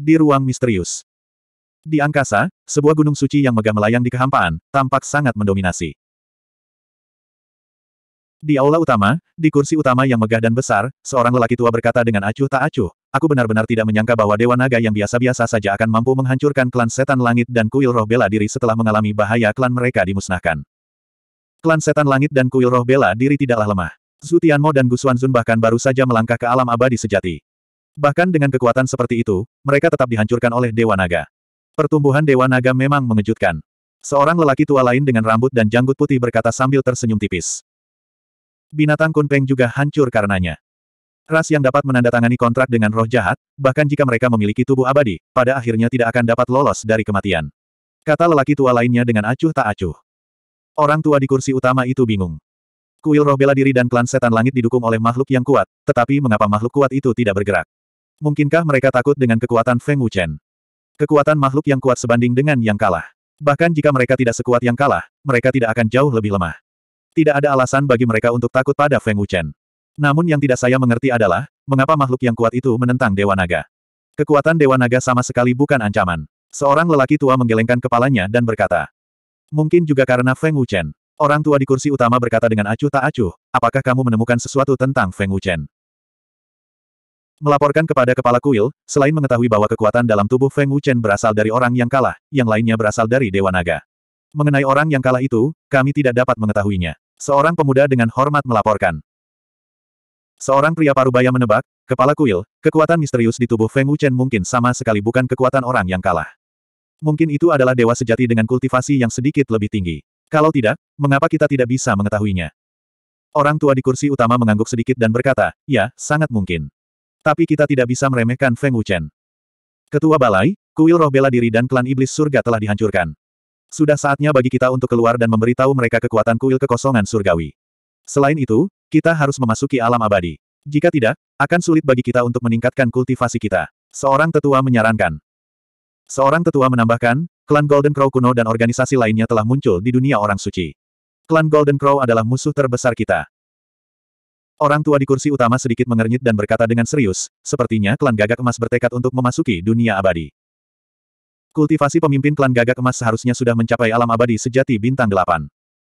di ruang misterius. Di angkasa, sebuah gunung suci yang megah melayang di kehampaan, tampak sangat mendominasi. Di aula utama, di kursi utama yang megah dan besar, seorang lelaki tua berkata dengan acuh tak acuh, aku benar-benar tidak menyangka bahwa Dewa Naga yang biasa-biasa saja akan mampu menghancurkan klan setan langit dan kuil roh bela diri setelah mengalami bahaya klan mereka dimusnahkan. Klan setan langit dan kuil roh bela diri tidaklah lemah. Zutianmo dan Gusuan Zun bahkan baru saja melangkah ke alam abadi sejati. Bahkan dengan kekuatan seperti itu, mereka tetap dihancurkan oleh Dewa Naga. Pertumbuhan Dewa Naga memang mengejutkan. Seorang lelaki tua lain dengan rambut dan janggut putih berkata sambil tersenyum tipis. Binatang Kunpeng juga hancur karenanya. Ras yang dapat menandatangani kontrak dengan roh jahat, bahkan jika mereka memiliki tubuh abadi, pada akhirnya tidak akan dapat lolos dari kematian. Kata lelaki tua lainnya dengan acuh tak acuh. Orang tua di kursi utama itu bingung. Kuil roh bela diri dan klan setan langit didukung oleh makhluk yang kuat, tetapi mengapa makhluk kuat itu tidak bergerak? Mungkinkah mereka takut dengan kekuatan Feng Wuchen? Kekuatan makhluk yang kuat sebanding dengan yang kalah. Bahkan jika mereka tidak sekuat yang kalah, mereka tidak akan jauh lebih lemah. Tidak ada alasan bagi mereka untuk takut pada Feng Wuchen. Namun yang tidak saya mengerti adalah, mengapa makhluk yang kuat itu menentang Dewa Naga. Kekuatan Dewa Naga sama sekali bukan ancaman. Seorang lelaki tua menggelengkan kepalanya dan berkata, Mungkin juga karena Feng Wuchen. Orang tua di kursi utama berkata dengan acuh tak acuh, apakah kamu menemukan sesuatu tentang Feng Wuchen? Melaporkan kepada kepala kuil, selain mengetahui bahwa kekuatan dalam tubuh Feng Wuchen berasal dari orang yang kalah, yang lainnya berasal dari Dewa Naga. Mengenai orang yang kalah itu, kami tidak dapat mengetahuinya. Seorang pemuda dengan hormat melaporkan. Seorang pria parubaya menebak, kepala kuil, kekuatan misterius di tubuh Feng Wuchen mungkin sama sekali bukan kekuatan orang yang kalah. Mungkin itu adalah dewa sejati dengan kultivasi yang sedikit lebih tinggi. Kalau tidak, mengapa kita tidak bisa mengetahuinya? Orang tua di kursi utama mengangguk sedikit dan berkata, ya, sangat mungkin. Tapi kita tidak bisa meremehkan Feng Wuchen. Ketua Balai, kuil roh bela diri dan klan iblis surga telah dihancurkan. Sudah saatnya bagi kita untuk keluar dan memberitahu mereka kekuatan kuil kekosongan surgawi. Selain itu, kita harus memasuki alam abadi. Jika tidak, akan sulit bagi kita untuk meningkatkan kultivasi kita. Seorang tetua menyarankan. Seorang tetua menambahkan, klan Golden Crow kuno dan organisasi lainnya telah muncul di dunia orang suci. Klan Golden Crow adalah musuh terbesar kita. Orang tua di kursi utama sedikit mengernyit dan berkata dengan serius, sepertinya klan gagak emas bertekad untuk memasuki dunia abadi. Kultivasi pemimpin klan gagak emas seharusnya sudah mencapai alam abadi sejati bintang delapan.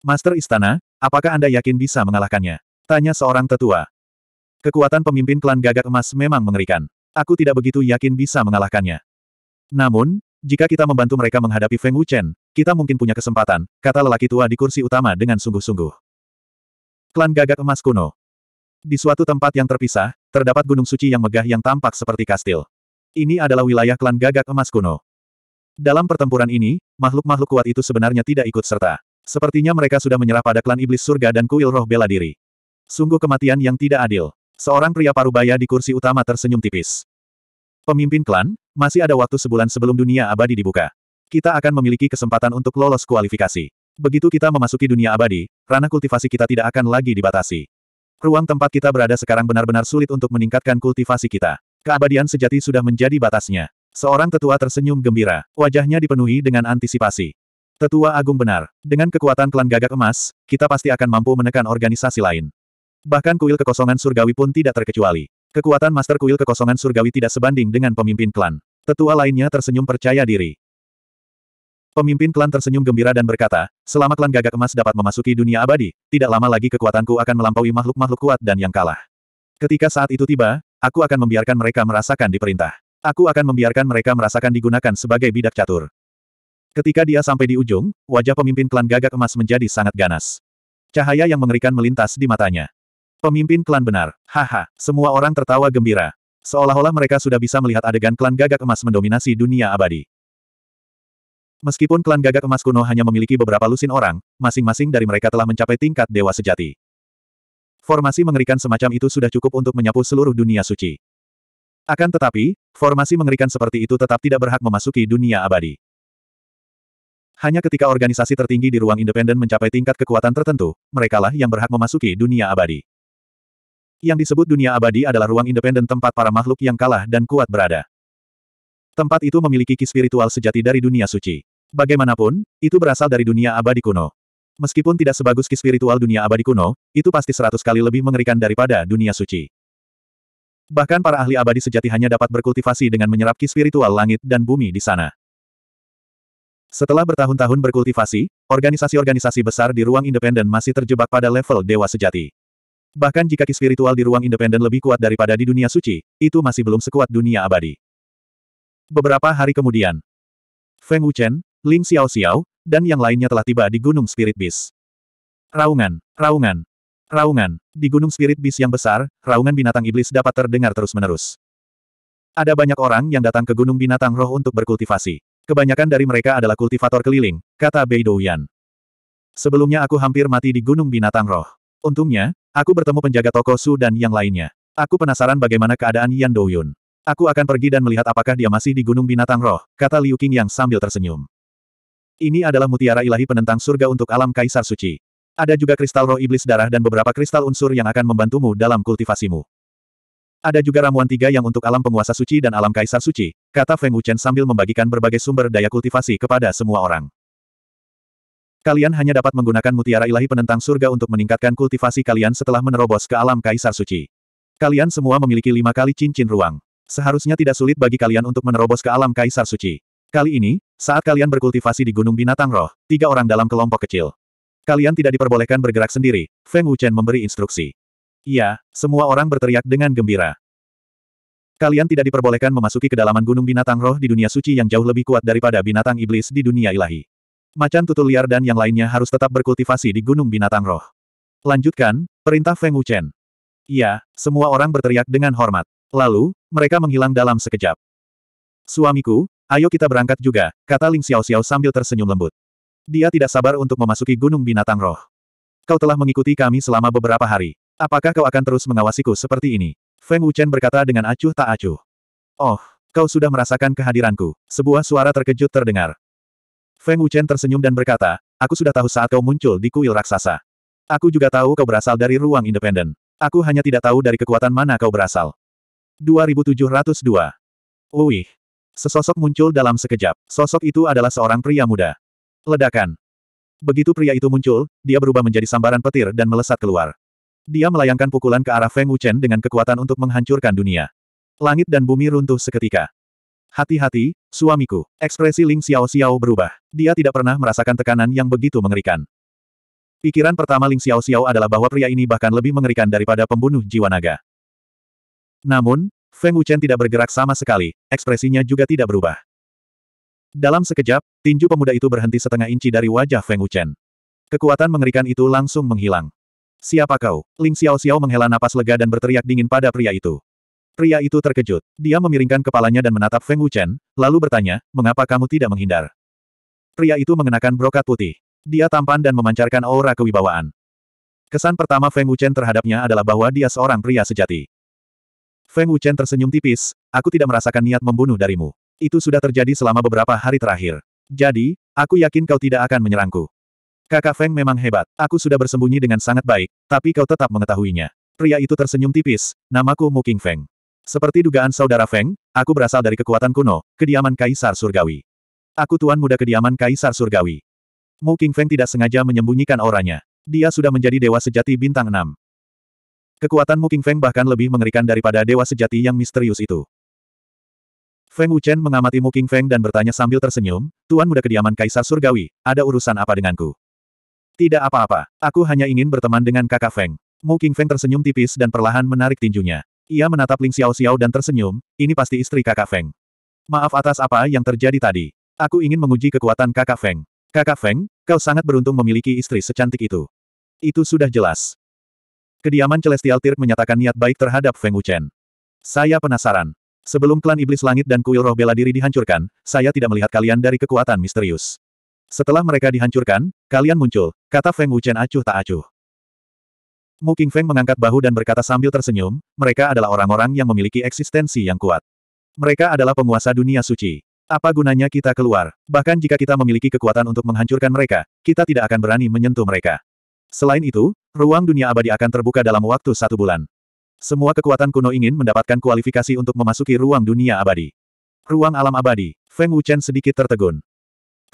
Master Istana, apakah Anda yakin bisa mengalahkannya? Tanya seorang tetua. Kekuatan pemimpin klan gagak emas memang mengerikan. Aku tidak begitu yakin bisa mengalahkannya. Namun, jika kita membantu mereka menghadapi Feng Wuchen, kita mungkin punya kesempatan, kata lelaki tua di kursi utama dengan sungguh-sungguh. Klan gagak emas kuno, di suatu tempat yang terpisah, terdapat gunung suci yang megah yang tampak seperti kastil. Ini adalah wilayah klan gagak emas kuno. Dalam pertempuran ini, makhluk-makhluk kuat itu sebenarnya tidak ikut serta. Sepertinya mereka sudah menyerah pada klan iblis surga dan kuil roh bela diri. Sungguh kematian yang tidak adil. Seorang pria parubaya di kursi utama tersenyum tipis. Pemimpin klan, masih ada waktu sebulan sebelum dunia abadi dibuka. Kita akan memiliki kesempatan untuk lolos kualifikasi. Begitu kita memasuki dunia abadi, ranah kultivasi kita tidak akan lagi dibatasi. Ruang tempat kita berada sekarang benar-benar sulit untuk meningkatkan kultivasi kita. Keabadian sejati sudah menjadi batasnya. Seorang tetua tersenyum gembira, wajahnya dipenuhi dengan antisipasi. Tetua Agung benar, dengan kekuatan klan gagak emas, kita pasti akan mampu menekan organisasi lain. Bahkan kuil kekosongan surgawi pun tidak terkecuali. Kekuatan master kuil kekosongan surgawi tidak sebanding dengan pemimpin klan. Tetua lainnya tersenyum percaya diri. Pemimpin klan tersenyum gembira dan berkata, selama klan gagak emas dapat memasuki dunia abadi, tidak lama lagi kekuatanku akan melampaui makhluk-makhluk kuat dan yang kalah. Ketika saat itu tiba, aku akan membiarkan mereka merasakan diperintah. Aku akan membiarkan mereka merasakan digunakan sebagai bidak catur. Ketika dia sampai di ujung, wajah pemimpin klan gagak emas menjadi sangat ganas. Cahaya yang mengerikan melintas di matanya. Pemimpin klan benar, haha, semua orang tertawa gembira. Seolah-olah mereka sudah bisa melihat adegan klan gagak emas mendominasi dunia abadi. Meskipun klan gagak emas kuno hanya memiliki beberapa lusin orang, masing-masing dari mereka telah mencapai tingkat dewa sejati. Formasi mengerikan semacam itu sudah cukup untuk menyapu seluruh dunia suci. Akan tetapi, formasi mengerikan seperti itu tetap tidak berhak memasuki dunia abadi. Hanya ketika organisasi tertinggi di ruang independen mencapai tingkat kekuatan tertentu, merekalah yang berhak memasuki dunia abadi. Yang disebut dunia abadi adalah ruang independen tempat para makhluk yang kalah dan kuat berada. Tempat itu memiliki ki spiritual sejati dari dunia suci. Bagaimanapun, itu berasal dari dunia abadi kuno. Meskipun tidak sebagus ki spiritual dunia abadi kuno, itu pasti seratus kali lebih mengerikan daripada dunia suci. Bahkan para ahli abadi sejati hanya dapat berkultivasi dengan menyerap ki spiritual langit dan bumi di sana. Setelah bertahun-tahun berkultivasi, organisasi-organisasi besar di ruang independen masih terjebak pada level dewa sejati. Bahkan jika ki spiritual di ruang independen lebih kuat daripada di dunia suci, itu masih belum sekuat dunia abadi. Beberapa hari kemudian, Feng Wuchen, Ling Xiao Xiao, dan yang lainnya telah tiba di Gunung Spirit Beast. Raungan, raungan, raungan. Di Gunung Spirit Beast yang besar, raungan binatang iblis dapat terdengar terus-menerus. Ada banyak orang yang datang ke Gunung Binatang Roh untuk berkultivasi. Kebanyakan dari mereka adalah kultivator keliling, kata Bei Douyan. Sebelumnya aku hampir mati di Gunung Binatang Roh. Untungnya, aku bertemu penjaga toko Su dan yang lainnya. Aku penasaran bagaimana keadaan Yan Douyun. Aku akan pergi dan melihat apakah dia masih di Gunung Binatang Roh, kata Liu Qing yang sambil tersenyum. Ini adalah mutiara ilahi penentang surga untuk alam kaisar suci. Ada juga kristal roh iblis darah dan beberapa kristal unsur yang akan membantumu dalam kultivasimu. Ada juga ramuan tiga yang untuk alam penguasa suci dan alam kaisar suci, kata Feng Wuchen sambil membagikan berbagai sumber daya kultivasi kepada semua orang. Kalian hanya dapat menggunakan mutiara ilahi penentang surga untuk meningkatkan kultivasi kalian setelah menerobos ke alam kaisar suci. Kalian semua memiliki lima kali cincin ruang. Seharusnya tidak sulit bagi kalian untuk menerobos ke alam kaisar suci. Kali ini, saat kalian berkultivasi di Gunung Binatang Roh, tiga orang dalam kelompok kecil. Kalian tidak diperbolehkan bergerak sendiri, Feng Wuchen memberi instruksi. Iya, semua orang berteriak dengan gembira. Kalian tidak diperbolehkan memasuki kedalaman Gunung Binatang Roh di dunia suci yang jauh lebih kuat daripada binatang iblis di dunia ilahi. Macan tutul liar dan yang lainnya harus tetap berkultivasi di Gunung Binatang Roh. Lanjutkan, perintah Feng Wuchen. Iya, semua orang berteriak dengan hormat. Lalu, mereka menghilang dalam sekejap. Suamiku, Ayo kita berangkat juga, kata Ling Xiao Xiao sambil tersenyum lembut. Dia tidak sabar untuk memasuki gunung binatang roh. Kau telah mengikuti kami selama beberapa hari. Apakah kau akan terus mengawasiku seperti ini? Feng Wuchen berkata dengan acuh tak acuh. Oh, kau sudah merasakan kehadiranku. Sebuah suara terkejut terdengar. Feng Wuchen tersenyum dan berkata, aku sudah tahu saat kau muncul di kuil raksasa. Aku juga tahu kau berasal dari ruang independen. Aku hanya tidak tahu dari kekuatan mana kau berasal. 2702. Wih, Sesosok muncul dalam sekejap. Sosok itu adalah seorang pria muda. Ledakan. Begitu pria itu muncul, dia berubah menjadi sambaran petir dan melesat keluar. Dia melayangkan pukulan ke arah Feng Wuchen dengan kekuatan untuk menghancurkan dunia. Langit dan bumi runtuh seketika. Hati-hati, suamiku. Ekspresi Ling Xiao Xiao berubah. Dia tidak pernah merasakan tekanan yang begitu mengerikan. Pikiran pertama Ling Xiao Xiao adalah bahwa pria ini bahkan lebih mengerikan daripada pembunuh jiwa naga. Namun, Feng Wuchen tidak bergerak sama sekali, ekspresinya juga tidak berubah. Dalam sekejap, tinju pemuda itu berhenti setengah inci dari wajah Feng Wuchen. Kekuatan mengerikan itu langsung menghilang. Siapa kau? Ling Xiao Xiao menghela napas lega dan berteriak dingin pada pria itu. Pria itu terkejut. Dia memiringkan kepalanya dan menatap Feng Wuchen, lalu bertanya, mengapa kamu tidak menghindar? Pria itu mengenakan brokat putih. Dia tampan dan memancarkan aura kewibawaan. Kesan pertama Feng Wuchen terhadapnya adalah bahwa dia seorang pria sejati. Feng Wuchen tersenyum tipis, aku tidak merasakan niat membunuh darimu. Itu sudah terjadi selama beberapa hari terakhir. Jadi, aku yakin kau tidak akan menyerangku. Kakak Feng memang hebat, aku sudah bersembunyi dengan sangat baik, tapi kau tetap mengetahuinya. Pria itu tersenyum tipis, namaku Mu King Feng. Seperti dugaan saudara Feng, aku berasal dari kekuatan kuno, kediaman Kaisar Surgawi. Aku tuan muda kediaman Kaisar Surgawi. Mu King Feng tidak sengaja menyembunyikan auranya. Dia sudah menjadi dewa sejati bintang enam. Kekuatan Mu King Feng bahkan lebih mengerikan daripada dewa sejati yang misterius itu. Feng Wuchen mengamati Mu King Feng dan bertanya sambil tersenyum, Tuan Muda Kediaman Kaisar Surgawi, ada urusan apa denganku? Tidak apa-apa, aku hanya ingin berteman dengan kakak Feng. Mu King Feng tersenyum tipis dan perlahan menarik tinjunya. Ia menatap Ling Xiao Xiao dan tersenyum, ini pasti istri kakak Feng. Maaf atas apa yang terjadi tadi. Aku ingin menguji kekuatan kakak Feng. Kakak Feng, kau sangat beruntung memiliki istri secantik itu. Itu sudah jelas. Kediaman Celestial Tirk menyatakan niat baik terhadap Feng Wuchen. Saya penasaran. Sebelum klan Iblis Langit dan kuil roh bela diri dihancurkan, saya tidak melihat kalian dari kekuatan misterius. Setelah mereka dihancurkan, kalian muncul, kata Feng Wuchen acuh tak acuh. Mu King Feng mengangkat bahu dan berkata sambil tersenyum, mereka adalah orang-orang yang memiliki eksistensi yang kuat. Mereka adalah penguasa dunia suci. Apa gunanya kita keluar? Bahkan jika kita memiliki kekuatan untuk menghancurkan mereka, kita tidak akan berani menyentuh mereka. Selain itu, Ruang dunia abadi akan terbuka dalam waktu satu bulan. Semua kekuatan kuno ingin mendapatkan kualifikasi untuk memasuki ruang dunia abadi. Ruang alam abadi, Feng Wuchen sedikit tertegun.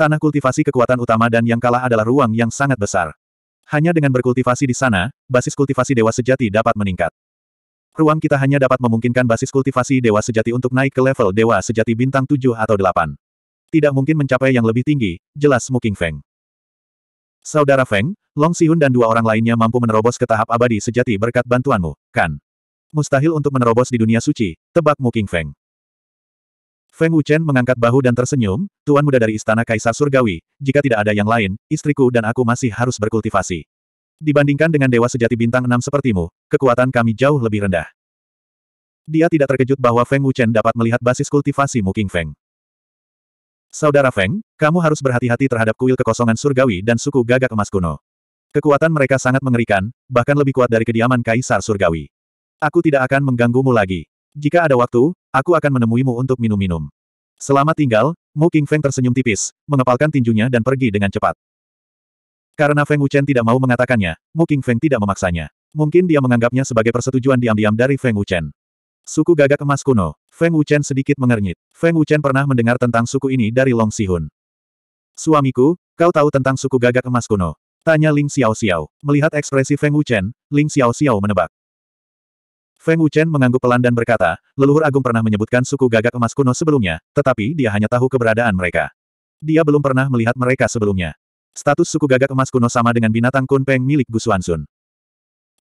Tanah kultivasi kekuatan utama dan yang kalah adalah ruang yang sangat besar. Hanya dengan berkultivasi di sana, basis kultivasi dewa sejati dapat meningkat. Ruang kita hanya dapat memungkinkan basis kultivasi dewa sejati untuk naik ke level dewa sejati bintang 7 atau 8. Tidak mungkin mencapai yang lebih tinggi, jelas Smoking Feng. Saudara Feng, Long Sihun dan dua orang lainnya mampu menerobos ke tahap abadi sejati berkat bantuanmu, kan? Mustahil untuk menerobos di dunia suci, tebakmu King Feng. Feng Wuchen mengangkat bahu dan tersenyum, tuan muda dari istana kaisar surgawi, jika tidak ada yang lain, istriku dan aku masih harus berkultivasi. Dibandingkan dengan dewa sejati bintang enam sepertimu, kekuatan kami jauh lebih rendah. Dia tidak terkejut bahwa Feng Wuchen dapat melihat basis kultivasi Muking Feng. Saudara Feng, kamu harus berhati-hati terhadap kuil kekosongan surgawi dan suku gagak emas kuno. Kekuatan mereka sangat mengerikan, bahkan lebih kuat dari kediaman Kaisar Surgawi. Aku tidak akan mengganggumu lagi. Jika ada waktu, aku akan menemuimu untuk minum-minum. Selama tinggal, Mu Feng tersenyum tipis, mengepalkan tinjunya dan pergi dengan cepat. Karena Feng Wuchen tidak mau mengatakannya, Mu Feng tidak memaksanya. Mungkin dia menganggapnya sebagai persetujuan diam-diam dari Feng Wuchen. Suku gagak emas kuno, Feng Wuchen sedikit mengernyit. Feng Wuchen pernah mendengar tentang suku ini dari Long Sihun. Suamiku, kau tahu tentang suku gagak emas kuno. Tanya Ling Xiao-Xiao. Melihat ekspresi Feng Wuchen, Ling Xiao-Xiao menebak. Feng Wuchen mengangguk pelan dan berkata, leluhur agung pernah menyebutkan suku gagak emas kuno sebelumnya, tetapi dia hanya tahu keberadaan mereka. Dia belum pernah melihat mereka sebelumnya. Status suku gagak emas kuno sama dengan binatang kunpeng milik Gu Xuanzun.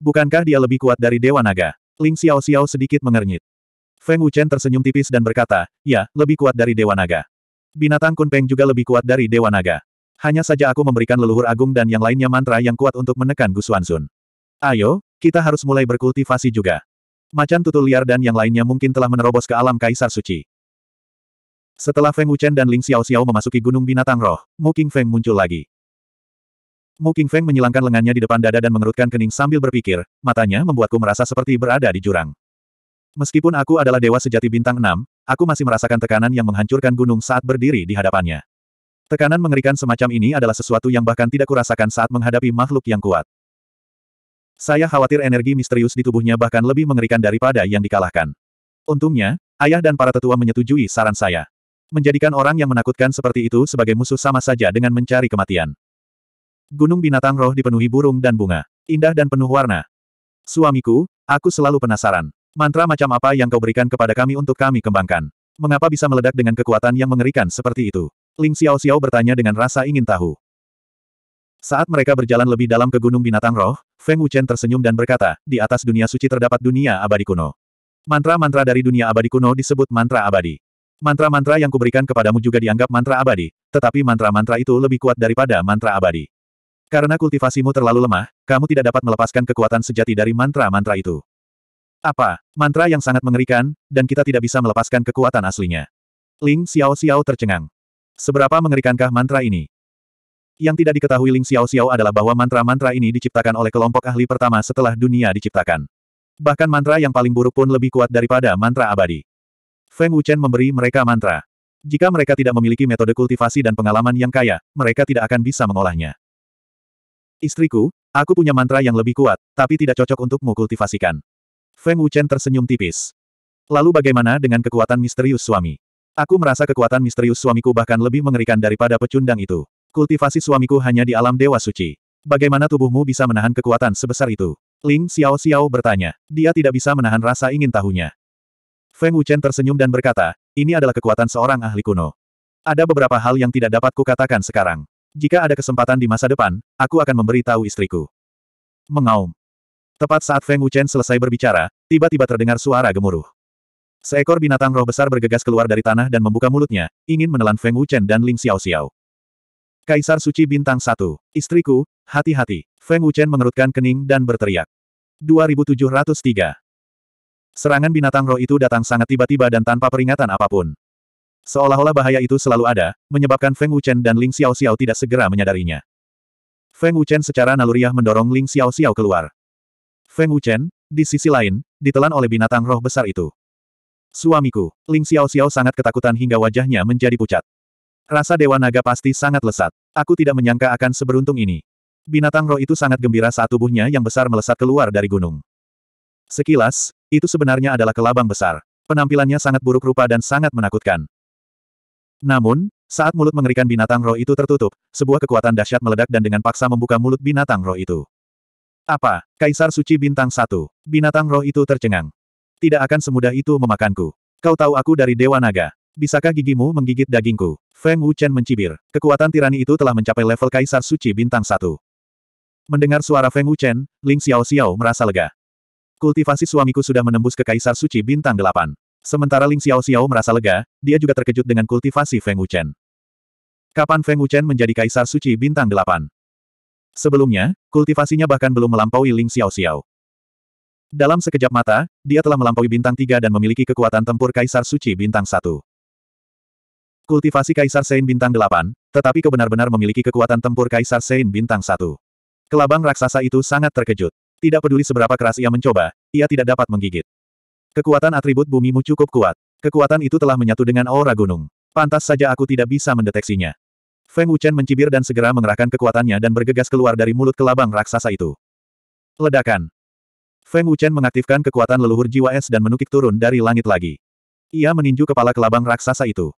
Bukankah dia lebih kuat dari Dewa Naga? Ling Xiao-Xiao sedikit mengernyit. Feng Wuchen tersenyum tipis dan berkata, ya, lebih kuat dari Dewa Naga. Binatang kunpeng juga lebih kuat dari Dewa Naga. Hanya saja aku memberikan leluhur agung dan yang lainnya mantra yang kuat untuk menekan Gu Xuanzun. Ayo, kita harus mulai berkultivasi juga. Macan tutul liar dan yang lainnya mungkin telah menerobos ke alam Kaisar Suci. Setelah Feng Wuchen dan Ling Xiao Xiao memasuki Gunung Binatang Roh, Mu Feng muncul lagi. Mu Feng menyilangkan lengannya di depan dada dan mengerutkan kening sambil berpikir, matanya membuatku merasa seperti berada di jurang. Meskipun aku adalah dewa sejati bintang Enam, aku masih merasakan tekanan yang menghancurkan gunung saat berdiri di hadapannya. Tekanan mengerikan semacam ini adalah sesuatu yang bahkan tidak kurasakan saat menghadapi makhluk yang kuat. Saya khawatir energi misterius di tubuhnya bahkan lebih mengerikan daripada yang dikalahkan. Untungnya, ayah dan para tetua menyetujui saran saya. Menjadikan orang yang menakutkan seperti itu sebagai musuh sama saja dengan mencari kematian. Gunung binatang roh dipenuhi burung dan bunga. Indah dan penuh warna. Suamiku, aku selalu penasaran. Mantra macam apa yang kau berikan kepada kami untuk kami kembangkan? Mengapa bisa meledak dengan kekuatan yang mengerikan seperti itu? Ling Xiao Xiao bertanya dengan rasa ingin tahu. Saat mereka berjalan lebih dalam ke Gunung Binatang Roh, Feng Wuchen tersenyum dan berkata, di atas dunia suci terdapat dunia abadi kuno. Mantra-mantra dari dunia abadi kuno disebut mantra abadi. Mantra-mantra yang kuberikan kepadamu juga dianggap mantra abadi, tetapi mantra-mantra itu lebih kuat daripada mantra abadi. Karena kultivasimu terlalu lemah, kamu tidak dapat melepaskan kekuatan sejati dari mantra-mantra itu. Apa? Mantra yang sangat mengerikan, dan kita tidak bisa melepaskan kekuatan aslinya. Ling Xiao Xiao tercengang. Seberapa mengerikankah mantra ini? Yang tidak diketahui Ling Xiao Xiao adalah bahwa mantra-mantra ini diciptakan oleh kelompok ahli pertama setelah dunia diciptakan. Bahkan mantra yang paling buruk pun lebih kuat daripada mantra abadi. Feng Wuchen memberi mereka mantra. Jika mereka tidak memiliki metode kultivasi dan pengalaman yang kaya, mereka tidak akan bisa mengolahnya. Istriku, aku punya mantra yang lebih kuat, tapi tidak cocok untukmu kultivasikan. Feng Wuchen tersenyum tipis. Lalu bagaimana dengan kekuatan misterius suami? Aku merasa kekuatan misterius suamiku bahkan lebih mengerikan daripada pecundang itu. Kultivasi suamiku hanya di alam Dewa Suci. Bagaimana tubuhmu bisa menahan kekuatan sebesar itu? Ling Xiao Xiao bertanya. Dia tidak bisa menahan rasa ingin tahunya. Feng Wuchen tersenyum dan berkata, ini adalah kekuatan seorang ahli kuno. Ada beberapa hal yang tidak dapat kukatakan sekarang. Jika ada kesempatan di masa depan, aku akan memberitahu istriku. Mengaum. Tepat saat Feng Wuchen selesai berbicara, tiba-tiba terdengar suara gemuruh. Seekor binatang roh besar bergegas keluar dari tanah dan membuka mulutnya, ingin menelan Feng Wuchen dan Ling Xiao Xiao. Kaisar Suci Bintang 1. Istriku, hati-hati. Feng Wuchen mengerutkan kening dan berteriak. 2703. Serangan binatang roh itu datang sangat tiba-tiba dan tanpa peringatan apapun. Seolah-olah bahaya itu selalu ada, menyebabkan Feng Wuchen dan Ling Xiao Xiao tidak segera menyadarinya. Feng Wuchen secara naluriah mendorong Ling Xiao Xiao keluar. Feng Wuchen, di sisi lain, ditelan oleh binatang roh besar itu. Suamiku, Ling Xiao Xiao sangat ketakutan hingga wajahnya menjadi pucat. Rasa Dewa Naga pasti sangat lesat. Aku tidak menyangka akan seberuntung ini. Binatang roh itu sangat gembira saat tubuhnya yang besar melesat keluar dari gunung. Sekilas, itu sebenarnya adalah kelabang besar. Penampilannya sangat buruk rupa dan sangat menakutkan. Namun, saat mulut mengerikan binatang roh itu tertutup, sebuah kekuatan dahsyat meledak dan dengan paksa membuka mulut binatang roh itu. Apa? Kaisar Suci Bintang Satu? Binatang roh itu tercengang. Tidak akan semudah itu memakanku. Kau tahu aku dari Dewa Naga. Bisakah gigimu menggigit dagingku? Feng Wuchen mencibir. Kekuatan tirani itu telah mencapai level Kaisar Suci Bintang 1. Mendengar suara Feng Wuchen, Ling Xiao Xiao merasa lega. Kultivasi suamiku sudah menembus ke Kaisar Suci Bintang Delapan. Sementara Ling Xiao Xiao merasa lega, dia juga terkejut dengan kultivasi Feng Wuchen. Kapan Feng Wuchen menjadi Kaisar Suci Bintang Delapan? Sebelumnya, kultivasinya bahkan belum melampaui Ling Xiao Xiao. Dalam sekejap mata, dia telah melampaui bintang tiga dan memiliki kekuatan tempur Kaisar Suci bintang satu. Kultivasi Kaisar Sein bintang delapan, tetapi kau benar-benar memiliki kekuatan tempur Kaisar Sein bintang satu. Kelabang raksasa itu sangat terkejut. Tidak peduli seberapa keras ia mencoba, ia tidak dapat menggigit. Kekuatan atribut bumimu cukup kuat. Kekuatan itu telah menyatu dengan aura gunung. Pantas saja aku tidak bisa mendeteksinya. Feng Wuchen mencibir dan segera mengerahkan kekuatannya dan bergegas keluar dari mulut kelabang raksasa itu. Ledakan. Feng Wuchen mengaktifkan kekuatan leluhur jiwa es dan menukik turun dari langit lagi. Ia meninju kepala kelabang raksasa itu.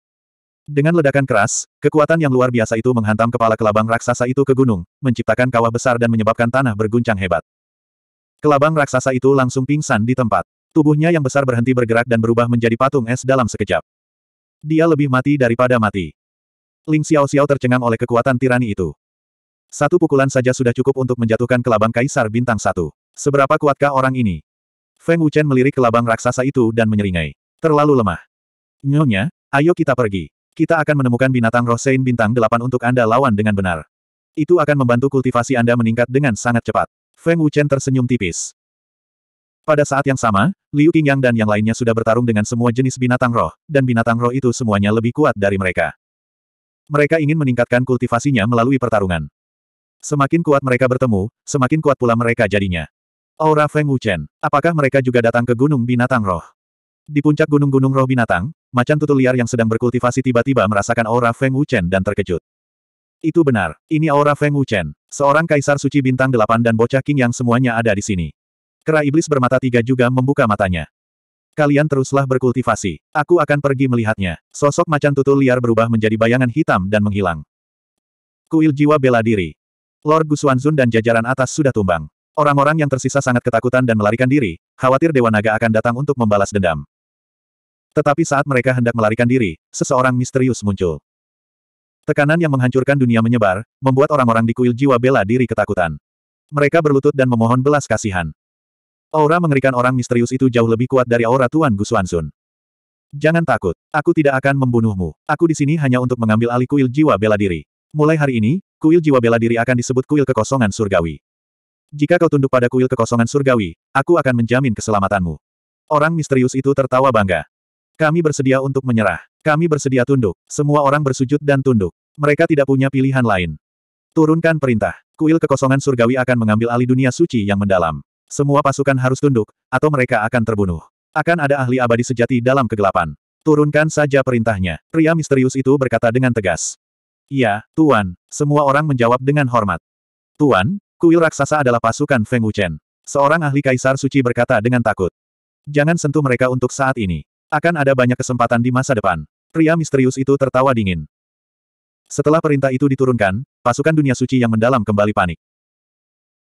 Dengan ledakan keras, kekuatan yang luar biasa itu menghantam kepala kelabang raksasa itu ke gunung, menciptakan kawah besar dan menyebabkan tanah berguncang hebat. Kelabang raksasa itu langsung pingsan di tempat. Tubuhnya yang besar berhenti bergerak dan berubah menjadi patung es dalam sekejap. Dia lebih mati daripada mati. Ling Xiao Xiao tercengang oleh kekuatan tirani itu. Satu pukulan saja sudah cukup untuk menjatuhkan kelabang kaisar bintang satu. Seberapa kuatkah orang ini? Feng Wuchen melirik kelabang raksasa itu dan menyeringai. Terlalu lemah. Nyonya, ayo kita pergi. Kita akan menemukan binatang Rosein bintang delapan untuk Anda lawan dengan benar. Itu akan membantu kultivasi Anda meningkat dengan sangat cepat. Feng Wuchen tersenyum tipis. Pada saat yang sama, Liu Qingyang dan yang lainnya sudah bertarung dengan semua jenis binatang roh, dan binatang roh itu semuanya lebih kuat dari mereka. Mereka ingin meningkatkan kultivasinya melalui pertarungan. Semakin kuat mereka bertemu, semakin kuat pula mereka jadinya. Aura Feng Wuchen, apakah mereka juga datang ke Gunung Binatang Roh? Di puncak gunung-gunung roh binatang, macan tutul liar yang sedang berkultivasi tiba-tiba merasakan aura Feng Wuchen dan terkejut. Itu benar, ini aura Feng Wuchen, seorang kaisar suci bintang delapan dan bocah king yang semuanya ada di sini. Kera iblis bermata tiga juga membuka matanya. Kalian teruslah berkultivasi. Aku akan pergi melihatnya. Sosok macan tutul liar berubah menjadi bayangan hitam dan menghilang. Kuil jiwa bela diri. Lord Gusuanzun dan jajaran atas sudah tumbang. Orang-orang yang tersisa sangat ketakutan dan melarikan diri, khawatir Dewa Naga akan datang untuk membalas dendam. Tetapi saat mereka hendak melarikan diri, seseorang misterius muncul. Tekanan yang menghancurkan dunia menyebar, membuat orang-orang di kuil jiwa bela diri ketakutan. Mereka berlutut dan memohon belas kasihan. Aura mengerikan orang misterius itu jauh lebih kuat dari aura Tuan Gusuansun. Jangan takut, aku tidak akan membunuhmu. Aku di sini hanya untuk mengambil alih kuil jiwa bela diri. Mulai hari ini, kuil jiwa bela diri akan disebut kuil kekosongan surgawi. Jika kau tunduk pada kuil kekosongan surgawi, aku akan menjamin keselamatanmu. Orang misterius itu tertawa bangga. Kami bersedia untuk menyerah. Kami bersedia tunduk. Semua orang bersujud dan tunduk. Mereka tidak punya pilihan lain. Turunkan perintah. Kuil kekosongan surgawi akan mengambil alih dunia suci yang mendalam. Semua pasukan harus tunduk, atau mereka akan terbunuh. Akan ada ahli abadi sejati dalam kegelapan. Turunkan saja perintahnya. Pria misterius itu berkata dengan tegas. Iya, Tuan, semua orang menjawab dengan hormat. Tuan, kuil raksasa adalah pasukan Feng Wuchen. Seorang ahli kaisar suci berkata dengan takut. Jangan sentuh mereka untuk saat ini. Akan ada banyak kesempatan di masa depan. Pria misterius itu tertawa dingin. Setelah perintah itu diturunkan, pasukan dunia suci yang mendalam kembali panik.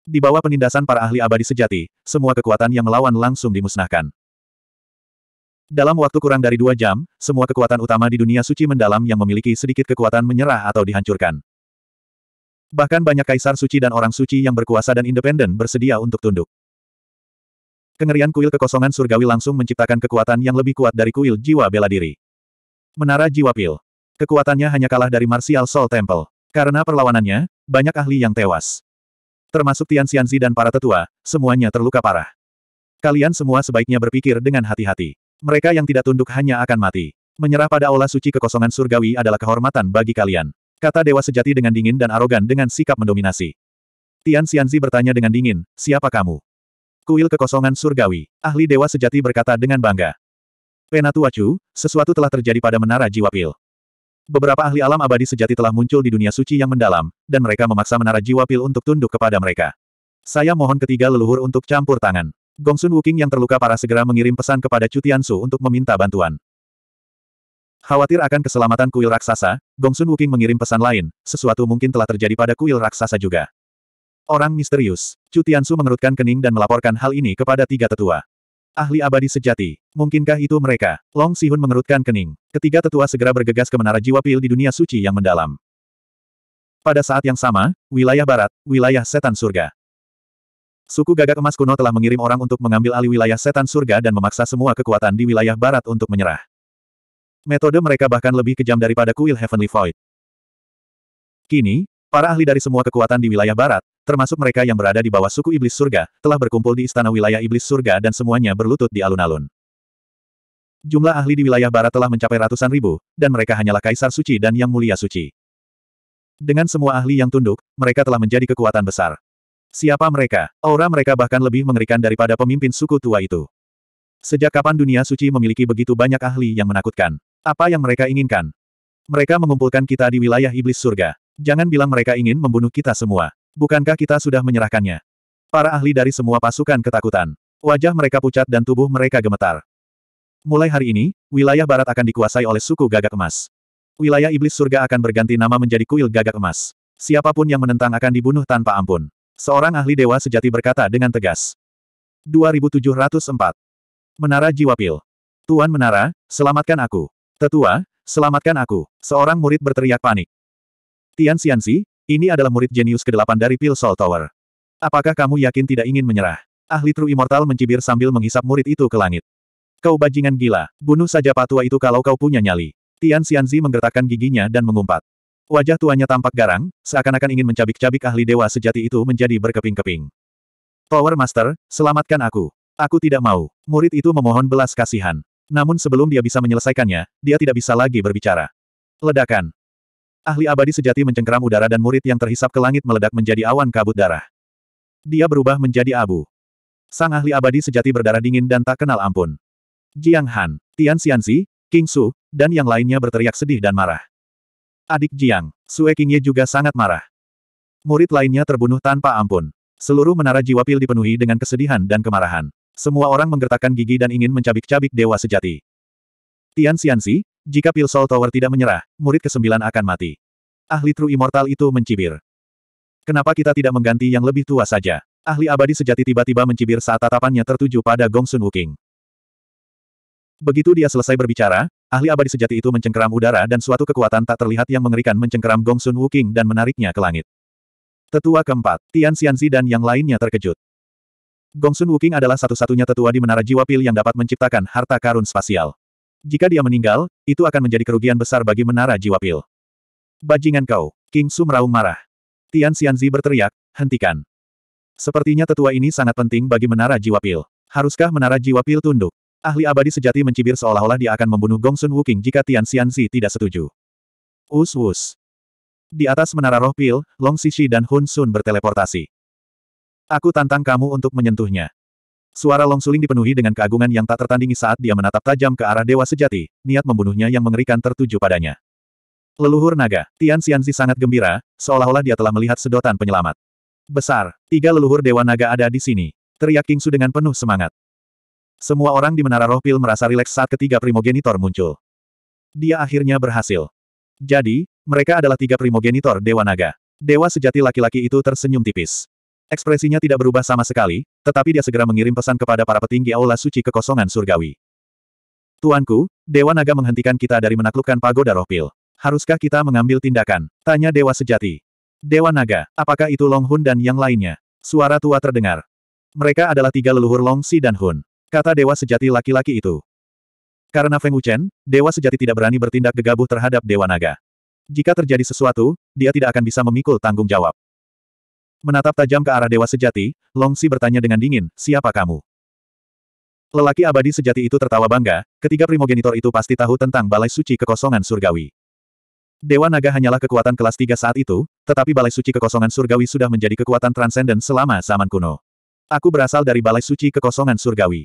Di bawah penindasan para ahli abadi sejati, semua kekuatan yang melawan langsung dimusnahkan. Dalam waktu kurang dari dua jam, semua kekuatan utama di dunia suci mendalam yang memiliki sedikit kekuatan menyerah atau dihancurkan. Bahkan banyak kaisar suci dan orang suci yang berkuasa dan independen bersedia untuk tunduk. Kengerian kuil kekosongan surgawi langsung menciptakan kekuatan yang lebih kuat dari kuil jiwa bela diri. Menara jiwa pil. Kekuatannya hanya kalah dari Martial Soul Temple. Karena perlawanannya, banyak ahli yang tewas. Termasuk Tian Xianzi dan para tetua, semuanya terluka parah. Kalian semua sebaiknya berpikir dengan hati-hati. Mereka yang tidak tunduk hanya akan mati. Menyerah pada aula suci kekosongan surgawi adalah kehormatan bagi kalian. Kata Dewa Sejati dengan dingin dan arogan dengan sikap mendominasi. Tian Xianzi bertanya dengan dingin, siapa kamu? Kuil kekosongan surgawi. Ahli Dewa Sejati berkata dengan bangga. Penatua Chu, sesuatu telah terjadi pada menara jiwa pil. Beberapa ahli alam abadi sejati telah muncul di dunia suci yang mendalam, dan mereka memaksa menara jiwa pil untuk tunduk kepada mereka. Saya mohon ketiga leluhur untuk campur tangan. Gongsun Wuking yang terluka parah segera mengirim pesan kepada Chu Tianshu untuk meminta bantuan. Khawatir akan keselamatan kuil raksasa, Gongsun Wuking mengirim pesan lain, sesuatu mungkin telah terjadi pada kuil raksasa juga. Orang misterius, Chu Tianshu mengerutkan kening dan melaporkan hal ini kepada tiga tetua. Ahli abadi sejati, mungkinkah itu mereka? Long Sihun mengerutkan kening. Ketiga tetua segera bergegas ke menara jiwa pil di dunia suci yang mendalam. Pada saat yang sama, wilayah barat, wilayah setan surga. Suku gagak emas kuno telah mengirim orang untuk mengambil alih wilayah setan surga dan memaksa semua kekuatan di wilayah barat untuk menyerah. Metode mereka bahkan lebih kejam daripada kuil Heavenly Void. Kini, para ahli dari semua kekuatan di wilayah barat, termasuk mereka yang berada di bawah suku iblis surga, telah berkumpul di istana wilayah iblis surga dan semuanya berlutut di alun-alun. Jumlah ahli di wilayah barat telah mencapai ratusan ribu, dan mereka hanyalah kaisar suci dan yang mulia suci. Dengan semua ahli yang tunduk, mereka telah menjadi kekuatan besar. Siapa mereka? Aura mereka bahkan lebih mengerikan daripada pemimpin suku tua itu. Sejak kapan dunia suci memiliki begitu banyak ahli yang menakutkan? Apa yang mereka inginkan? Mereka mengumpulkan kita di wilayah iblis surga. Jangan bilang mereka ingin membunuh kita semua. Bukankah kita sudah menyerahkannya? Para ahli dari semua pasukan ketakutan. Wajah mereka pucat dan tubuh mereka gemetar. Mulai hari ini, wilayah barat akan dikuasai oleh suku gagak emas. Wilayah iblis surga akan berganti nama menjadi kuil gagak emas. Siapapun yang menentang akan dibunuh tanpa ampun. Seorang ahli dewa sejati berkata dengan tegas. 2704. Menara Jiwa Pil. Tuan Menara, selamatkan aku. Tetua, selamatkan aku. Seorang murid berteriak panik. Tian Xianxi, ini adalah murid jenius ke-8 dari Pil Soul Tower. Apakah kamu yakin tidak ingin menyerah? Ahli True Immortal mencibir sambil menghisap murid itu ke langit. Kau bajingan gila, bunuh saja patua itu kalau kau punya nyali. Tian Xianzi menggertakkan giginya dan mengumpat. Wajah tuanya tampak garang, seakan-akan ingin mencabik-cabik ahli dewa sejati itu menjadi berkeping-keping. Power Master, selamatkan aku. Aku tidak mau. Murid itu memohon belas kasihan. Namun sebelum dia bisa menyelesaikannya, dia tidak bisa lagi berbicara. Ledakan. Ahli abadi sejati mencengkeram udara dan murid yang terhisap ke langit meledak menjadi awan kabut darah. Dia berubah menjadi abu. Sang ahli abadi sejati berdarah dingin dan tak kenal ampun. Jiang Han, Tian Xianzi, King Su, dan yang lainnya berteriak sedih dan marah. Adik Jiang, Sue Qingye juga sangat marah. Murid lainnya terbunuh tanpa ampun. Seluruh menara jiwa pil dipenuhi dengan kesedihan dan kemarahan. Semua orang menggertakkan gigi dan ingin mencabik-cabik dewa sejati. Tian Xianxi, jika pil Soul Tower tidak menyerah, murid kesembilan akan mati. Ahli True Immortal itu mencibir. Kenapa kita tidak mengganti yang lebih tua saja? Ahli abadi sejati tiba-tiba mencibir saat tatapannya tertuju pada Gong Sun Wuking. Begitu dia selesai berbicara, Ahli abadi sejati itu mencengkeram udara dan suatu kekuatan tak terlihat yang mengerikan mencengkeram Gong Sun Wuking dan menariknya ke langit. Tetua keempat, Tian Xianzi dan yang lainnya terkejut. Gong Sun Wuking adalah satu-satunya tetua di Menara Jiwa Pil yang dapat menciptakan harta karun spasial. Jika dia meninggal, itu akan menjadi kerugian besar bagi Menara Jiwa Pil. Bajingan kau, King Su meraung marah. Tian Xianzi berteriak, hentikan. Sepertinya tetua ini sangat penting bagi Menara Jiwa Pil. Haruskah Menara Jiwa Pil tunduk? Ahli abadi sejati mencibir seolah-olah dia akan membunuh Gong Sun Wuking jika Tian Xianzi tidak setuju. Us-us. Di atas menara roh pil, Long Xixi dan Hun Sun berteleportasi. Aku tantang kamu untuk menyentuhnya. Suara Long Suling dipenuhi dengan keagungan yang tak tertandingi saat dia menatap tajam ke arah dewa sejati, niat membunuhnya yang mengerikan tertuju padanya. Leluhur naga, Tian Xianzi sangat gembira, seolah-olah dia telah melihat sedotan penyelamat. Besar, tiga leluhur dewa naga ada di sini, teriak Kingsu dengan penuh semangat. Semua orang di Menara Roh Pil merasa rileks saat ketiga primogenitor muncul. Dia akhirnya berhasil. Jadi, mereka adalah tiga primogenitor Dewa Naga. Dewa sejati laki-laki itu tersenyum tipis. Ekspresinya tidak berubah sama sekali, tetapi dia segera mengirim pesan kepada para petinggi Aula Suci Kekosongan Surgawi. Tuanku, Dewa Naga menghentikan kita dari menaklukkan pagoda roh pil. Haruskah kita mengambil tindakan? Tanya Dewa Sejati. Dewa Naga, apakah itu Long Hun dan yang lainnya? Suara tua terdengar. Mereka adalah tiga leluhur Long Si dan Hun. Kata dewa sejati laki-laki itu. Karena Feng Wuchen, dewa sejati tidak berani bertindak gegabah terhadap dewa naga. Jika terjadi sesuatu, dia tidak akan bisa memikul tanggung jawab. Menatap tajam ke arah dewa sejati, Long Si bertanya dengan dingin, siapa kamu? Lelaki abadi sejati itu tertawa bangga, ketiga primogenitor itu pasti tahu tentang balai suci kekosongan surgawi. Dewa naga hanyalah kekuatan kelas tiga saat itu, tetapi balai suci kekosongan surgawi sudah menjadi kekuatan transenden selama zaman kuno. Aku berasal dari balai suci kekosongan surgawi.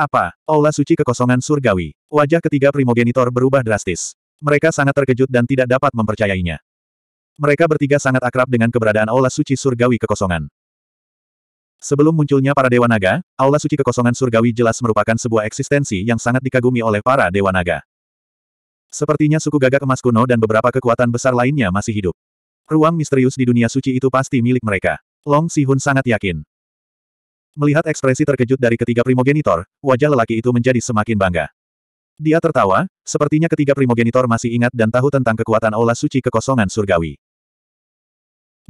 Apa? Aula suci kekosongan surgawi. Wajah ketiga primogenitor berubah drastis. Mereka sangat terkejut dan tidak dapat mempercayainya. Mereka bertiga sangat akrab dengan keberadaan aula suci surgawi kekosongan. Sebelum munculnya para dewa naga, aula suci kekosongan surgawi jelas merupakan sebuah eksistensi yang sangat dikagumi oleh para dewa naga. Sepertinya suku gagak emas kuno dan beberapa kekuatan besar lainnya masih hidup. Ruang misterius di dunia suci itu pasti milik mereka. Long Sihun sangat yakin. Melihat ekspresi terkejut dari ketiga primogenitor, wajah lelaki itu menjadi semakin bangga. Dia tertawa, sepertinya ketiga primogenitor masih ingat dan tahu tentang kekuatan aula suci kekosongan surgawi.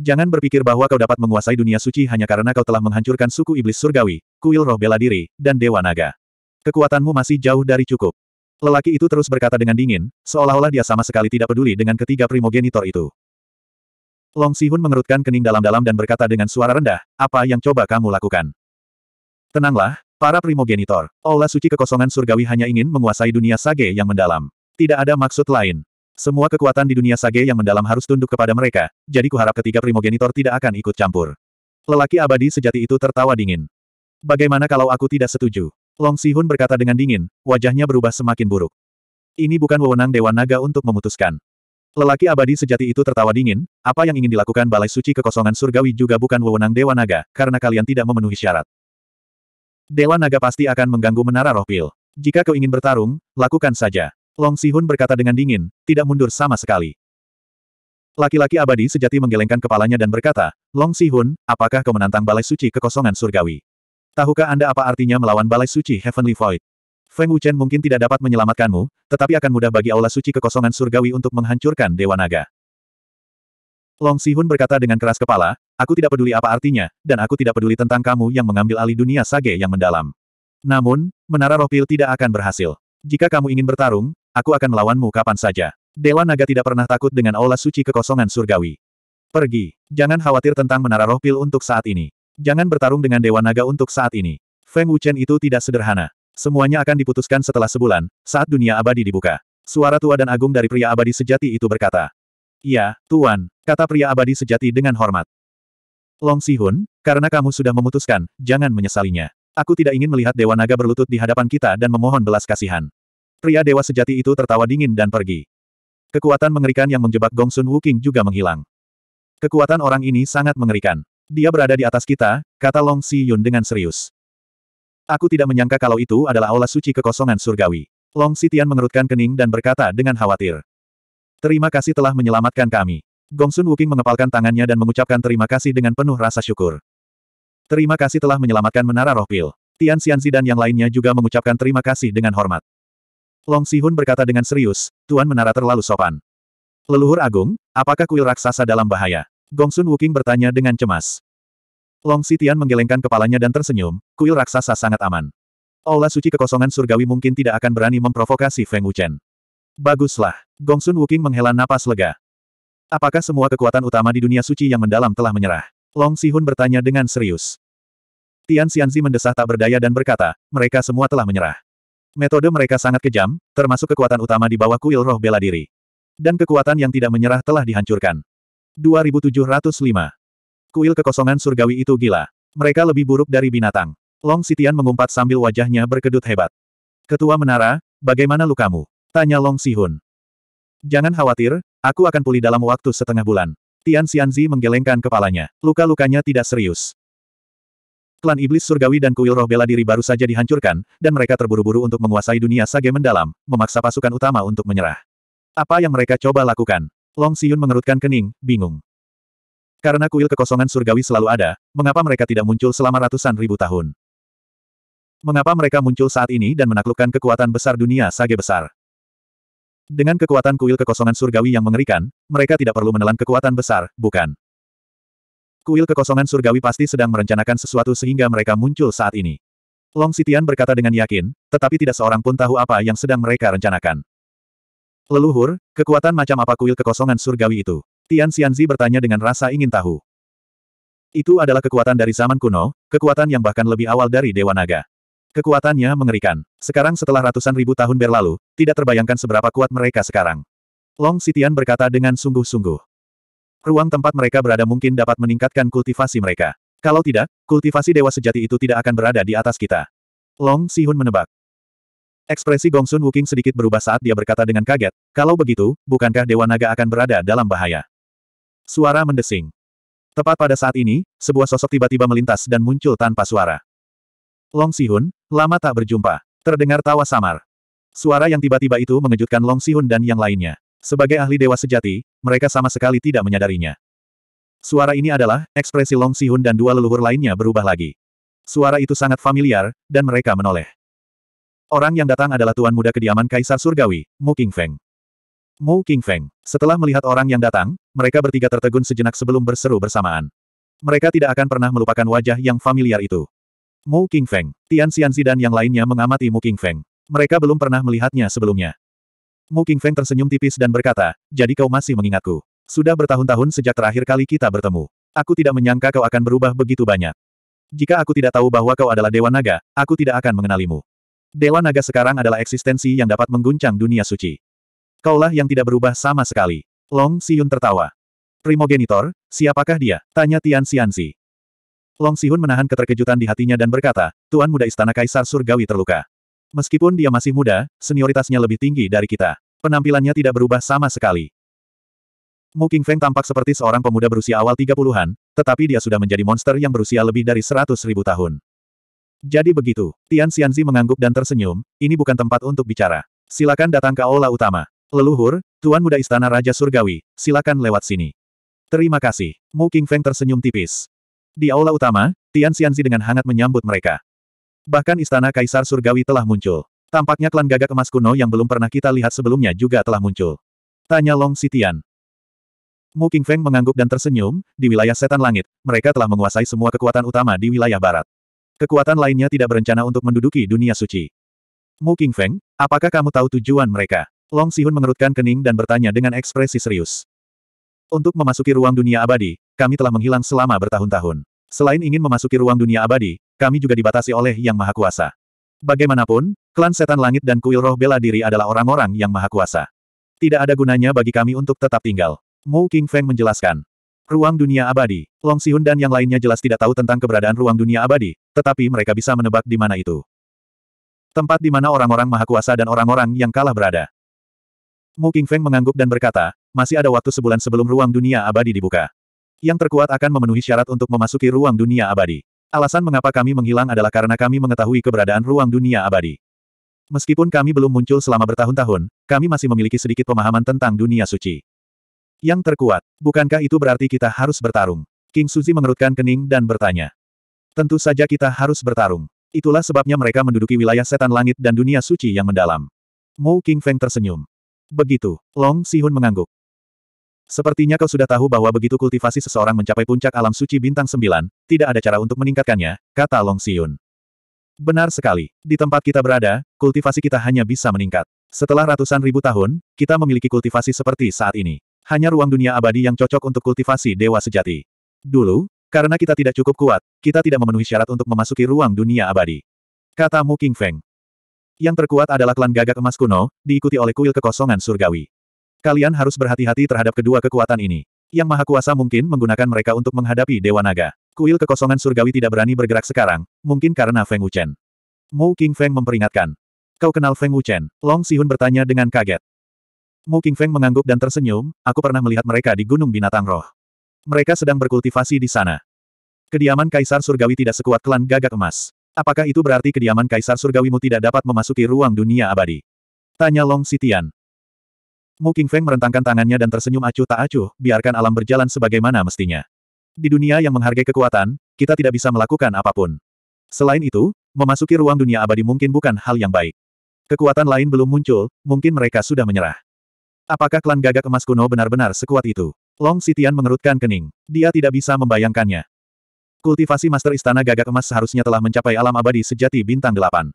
Jangan berpikir bahwa kau dapat menguasai dunia suci hanya karena kau telah menghancurkan suku iblis surgawi, kuil roh bela diri, dan dewa naga. Kekuatanmu masih jauh dari cukup. Lelaki itu terus berkata dengan dingin, seolah-olah dia sama sekali tidak peduli dengan ketiga primogenitor itu. Long Sihun mengerutkan kening dalam-dalam dan berkata dengan suara rendah, apa yang coba kamu lakukan? Tenanglah, para primogenitor. Aula suci kekosongan surgawi hanya ingin menguasai dunia sage yang mendalam. Tidak ada maksud lain. Semua kekuatan di dunia sage yang mendalam harus tunduk kepada mereka, jadi kuharap ketiga primogenitor tidak akan ikut campur. Lelaki abadi sejati itu tertawa dingin. Bagaimana kalau aku tidak setuju? Long Sihun berkata dengan dingin, wajahnya berubah semakin buruk. Ini bukan wewenang Dewan Naga untuk memutuskan. Lelaki abadi sejati itu tertawa dingin, apa yang ingin dilakukan Balai Suci Kekosongan Surgawi juga bukan wewenang Dewa Naga, karena kalian tidak memenuhi syarat. Dewa Naga pasti akan mengganggu menara roh pil. Jika kau ingin bertarung, lakukan saja. Long Sihun berkata dengan dingin, tidak mundur sama sekali. Laki-laki abadi sejati menggelengkan kepalanya dan berkata, Long Sihun, apakah kau menantang balai suci kekosongan surgawi? Tahukah Anda apa artinya melawan balai suci Heavenly Void? Feng Wuchen mungkin tidak dapat menyelamatkanmu, tetapi akan mudah bagi aula suci kekosongan surgawi untuk menghancurkan Dewa Naga. Long Sihun berkata dengan keras kepala, Aku tidak peduli apa artinya, dan aku tidak peduli tentang kamu yang mengambil alih dunia sage yang mendalam. Namun, menara roh pil tidak akan berhasil. Jika kamu ingin bertarung, aku akan melawanmu kapan saja. Dewa Naga tidak pernah takut dengan aula suci kekosongan surgawi. Pergi. Jangan khawatir tentang menara roh pil untuk saat ini. Jangan bertarung dengan Dewa Naga untuk saat ini. Feng Wuchen itu tidak sederhana. Semuanya akan diputuskan setelah sebulan, saat dunia abadi dibuka. Suara tua dan agung dari pria abadi sejati itu berkata. Iya, Tuan, kata pria abadi sejati dengan hormat. Long Sihun, karena kamu sudah memutuskan, jangan menyesalinya. Aku tidak ingin melihat Dewa Naga berlutut di hadapan kita dan memohon belas kasihan. Pria Dewa sejati itu tertawa dingin dan pergi. Kekuatan mengerikan yang menjebak Gong Sun Wuking juga menghilang. Kekuatan orang ini sangat mengerikan. Dia berada di atas kita, kata Long Si Yun dengan serius. Aku tidak menyangka kalau itu adalah aula suci kekosongan surgawi. Long Si Tian mengerutkan kening dan berkata dengan khawatir. Terima kasih telah menyelamatkan kami. Gongsun Wuking mengepalkan tangannya dan mengucapkan terima kasih dengan penuh rasa syukur. Terima kasih telah menyelamatkan menara roh pil. Tian Xianzi dan yang lainnya juga mengucapkan terima kasih dengan hormat. Long Sihun berkata dengan serius, Tuan menara terlalu sopan. Leluhur agung, apakah kuil raksasa dalam bahaya? Gong Sun Wuking bertanya dengan cemas. Long Si Tian menggelengkan kepalanya dan tersenyum, kuil raksasa sangat aman. Aula suci kekosongan surgawi mungkin tidak akan berani memprovokasi Feng Wuchen. Baguslah, Gong Sun Wuking menghela napas lega. Apakah semua kekuatan utama di dunia suci yang mendalam telah menyerah? Long Sihun bertanya dengan serius. Tian Xianzi mendesah tak berdaya dan berkata, mereka semua telah menyerah. Metode mereka sangat kejam, termasuk kekuatan utama di bawah kuil roh bela diri. Dan kekuatan yang tidak menyerah telah dihancurkan. 2705. Kuil kekosongan surgawi itu gila. Mereka lebih buruk dari binatang. Long Sitian mengumpat sambil wajahnya berkedut hebat. Ketua menara, bagaimana lukamu? Tanya Long Sihun. Jangan khawatir, Aku akan pulih dalam waktu setengah bulan. Tian Xianzi menggelengkan kepalanya. Luka-lukanya tidak serius. Klan Iblis Surgawi dan Kuil Roh Bela Diri baru saja dihancurkan, dan mereka terburu-buru untuk menguasai dunia sage mendalam, memaksa pasukan utama untuk menyerah. Apa yang mereka coba lakukan? Long Siyun mengerutkan kening, bingung. Karena kuil kekosongan surgawi selalu ada, mengapa mereka tidak muncul selama ratusan ribu tahun? Mengapa mereka muncul saat ini dan menaklukkan kekuatan besar dunia sage besar? Dengan kekuatan kuil kekosongan surgawi yang mengerikan, mereka tidak perlu menelan kekuatan besar, bukan? Kuil kekosongan surgawi pasti sedang merencanakan sesuatu sehingga mereka muncul saat ini. Long Sitian berkata dengan yakin, tetapi tidak seorang pun tahu apa yang sedang mereka rencanakan. Leluhur, kekuatan macam apa kuil kekosongan surgawi itu? Tian Xianzi bertanya dengan rasa ingin tahu. Itu adalah kekuatan dari zaman kuno, kekuatan yang bahkan lebih awal dari Dewa Naga. Kekuatannya mengerikan. Sekarang setelah ratusan ribu tahun berlalu, tidak terbayangkan seberapa kuat mereka sekarang. Long Sitian berkata dengan sungguh-sungguh. Ruang tempat mereka berada mungkin dapat meningkatkan kultivasi mereka. Kalau tidak, kultivasi dewa sejati itu tidak akan berada di atas kita. Long Sihun menebak. Ekspresi Gongsun Wuking sedikit berubah saat dia berkata dengan kaget, kalau begitu, bukankah Dewa Naga akan berada dalam bahaya? Suara mendesing. Tepat pada saat ini, sebuah sosok tiba-tiba melintas dan muncul tanpa suara. Long Sihun, lama tak berjumpa. Terdengar tawa samar. Suara yang tiba-tiba itu mengejutkan Long Sihun dan yang lainnya. Sebagai ahli dewa sejati, mereka sama sekali tidak menyadarinya. Suara ini adalah ekspresi Long Sihun dan dua leluhur lainnya berubah lagi. Suara itu sangat familiar, dan mereka menoleh. Orang yang datang adalah tuan muda kediaman Kaisar Surgawi, Mu Qingfeng. Mu Qingfeng. Setelah melihat orang yang datang, mereka bertiga tertegun sejenak sebelum berseru bersamaan. Mereka tidak akan pernah melupakan wajah yang familiar itu. Mu King Feng, Tian Xianzi dan yang lainnya mengamati Mu King Feng. Mereka belum pernah melihatnya sebelumnya. Mu King Feng tersenyum tipis dan berkata, jadi kau masih mengingatku. Sudah bertahun-tahun sejak terakhir kali kita bertemu. Aku tidak menyangka kau akan berubah begitu banyak. Jika aku tidak tahu bahwa kau adalah Dewa Naga, aku tidak akan mengenalimu. Dewa Naga sekarang adalah eksistensi yang dapat mengguncang dunia suci. Kaulah yang tidak berubah sama sekali. Long Siyun tertawa. Primogenitor, siapakah dia? Tanya Tian Xianzi. Long Sihun menahan keterkejutan di hatinya dan berkata, Tuan Muda Istana Kaisar Surgawi terluka. Meskipun dia masih muda, senioritasnya lebih tinggi dari kita. Penampilannya tidak berubah sama sekali. Mu King Feng tampak seperti seorang pemuda berusia awal 30-an, tetapi dia sudah menjadi monster yang berusia lebih dari 100 ribu tahun. Jadi begitu, Tian Xianzi mengangguk dan tersenyum, ini bukan tempat untuk bicara. Silakan datang ke aula utama. Leluhur, Tuan Muda Istana Raja Surgawi, silakan lewat sini. Terima kasih. Mu King Feng tersenyum tipis. Di aula utama, Tian Xianzi dengan hangat menyambut mereka. Bahkan istana Kaisar Surgawi telah muncul. Tampaknya klan gagak emas kuno yang belum pernah kita lihat sebelumnya juga telah muncul. Tanya Long Sitian. Mu Feng mengangguk dan tersenyum, di wilayah setan langit, mereka telah menguasai semua kekuatan utama di wilayah barat. Kekuatan lainnya tidak berencana untuk menduduki dunia suci. Mu Feng, apakah kamu tahu tujuan mereka? Long Sihun mengerutkan kening dan bertanya dengan ekspresi serius. Untuk memasuki ruang dunia abadi, kami telah menghilang selama bertahun-tahun. Selain ingin memasuki ruang dunia abadi, kami juga dibatasi oleh Yang Maha Kuasa. Bagaimanapun, klan setan langit dan kuil roh bela diri adalah orang-orang yang maha kuasa. Tidak ada gunanya bagi kami untuk tetap tinggal. Mu King Feng menjelaskan. Ruang dunia abadi, Long Sihun dan yang lainnya jelas tidak tahu tentang keberadaan ruang dunia abadi, tetapi mereka bisa menebak di mana itu. Tempat di mana orang-orang maha kuasa dan orang-orang yang kalah berada. Mu King Feng mengangguk dan berkata, masih ada waktu sebulan sebelum ruang dunia abadi dibuka. Yang terkuat akan memenuhi syarat untuk memasuki ruang dunia abadi. Alasan mengapa kami menghilang adalah karena kami mengetahui keberadaan ruang dunia abadi. Meskipun kami belum muncul selama bertahun-tahun, kami masih memiliki sedikit pemahaman tentang dunia suci. Yang terkuat, bukankah itu berarti kita harus bertarung? King Suzi mengerutkan kening dan bertanya. Tentu saja kita harus bertarung. Itulah sebabnya mereka menduduki wilayah setan langit dan dunia suci yang mendalam. Mu King Feng tersenyum. Begitu, Long Sihun mengangguk. Sepertinya kau sudah tahu bahwa begitu kultivasi seseorang mencapai puncak alam suci bintang sembilan, tidak ada cara untuk meningkatkannya, kata Long Siun. Benar sekali. Di tempat kita berada, kultivasi kita hanya bisa meningkat. Setelah ratusan ribu tahun, kita memiliki kultivasi seperti saat ini. Hanya ruang dunia abadi yang cocok untuk kultivasi dewa sejati. Dulu, karena kita tidak cukup kuat, kita tidak memenuhi syarat untuk memasuki ruang dunia abadi. Katamu King Feng. Yang terkuat adalah klan gagak emas kuno, diikuti oleh kuil kekosongan surgawi. Kalian harus berhati-hati terhadap kedua kekuatan ini. Yang Maha Kuasa mungkin menggunakan mereka untuk menghadapi Dewa Naga. Kuil kekosongan surgawi tidak berani bergerak sekarang, mungkin karena Feng Wuchen. Mu King Feng memperingatkan. Kau kenal Feng Wuchen? Long Sihun bertanya dengan kaget. Mu King Feng mengangguk dan tersenyum, aku pernah melihat mereka di Gunung Binatang Roh. Mereka sedang berkultivasi di sana. Kediaman Kaisar Surgawi tidak sekuat klan gagak emas. Apakah itu berarti kediaman Kaisar Surgawimu tidak dapat memasuki ruang dunia abadi? Tanya Long Sitian. Mu Feng merentangkan tangannya dan tersenyum acuh tak acuh, biarkan alam berjalan sebagaimana mestinya. Di dunia yang menghargai kekuatan, kita tidak bisa melakukan apapun. Selain itu, memasuki ruang dunia abadi mungkin bukan hal yang baik. Kekuatan lain belum muncul, mungkin mereka sudah menyerah. Apakah klan gagak emas kuno benar-benar sekuat itu? Long Sitian mengerutkan kening. Dia tidak bisa membayangkannya. Kultivasi Master Istana Gagak Emas seharusnya telah mencapai alam abadi sejati bintang delapan.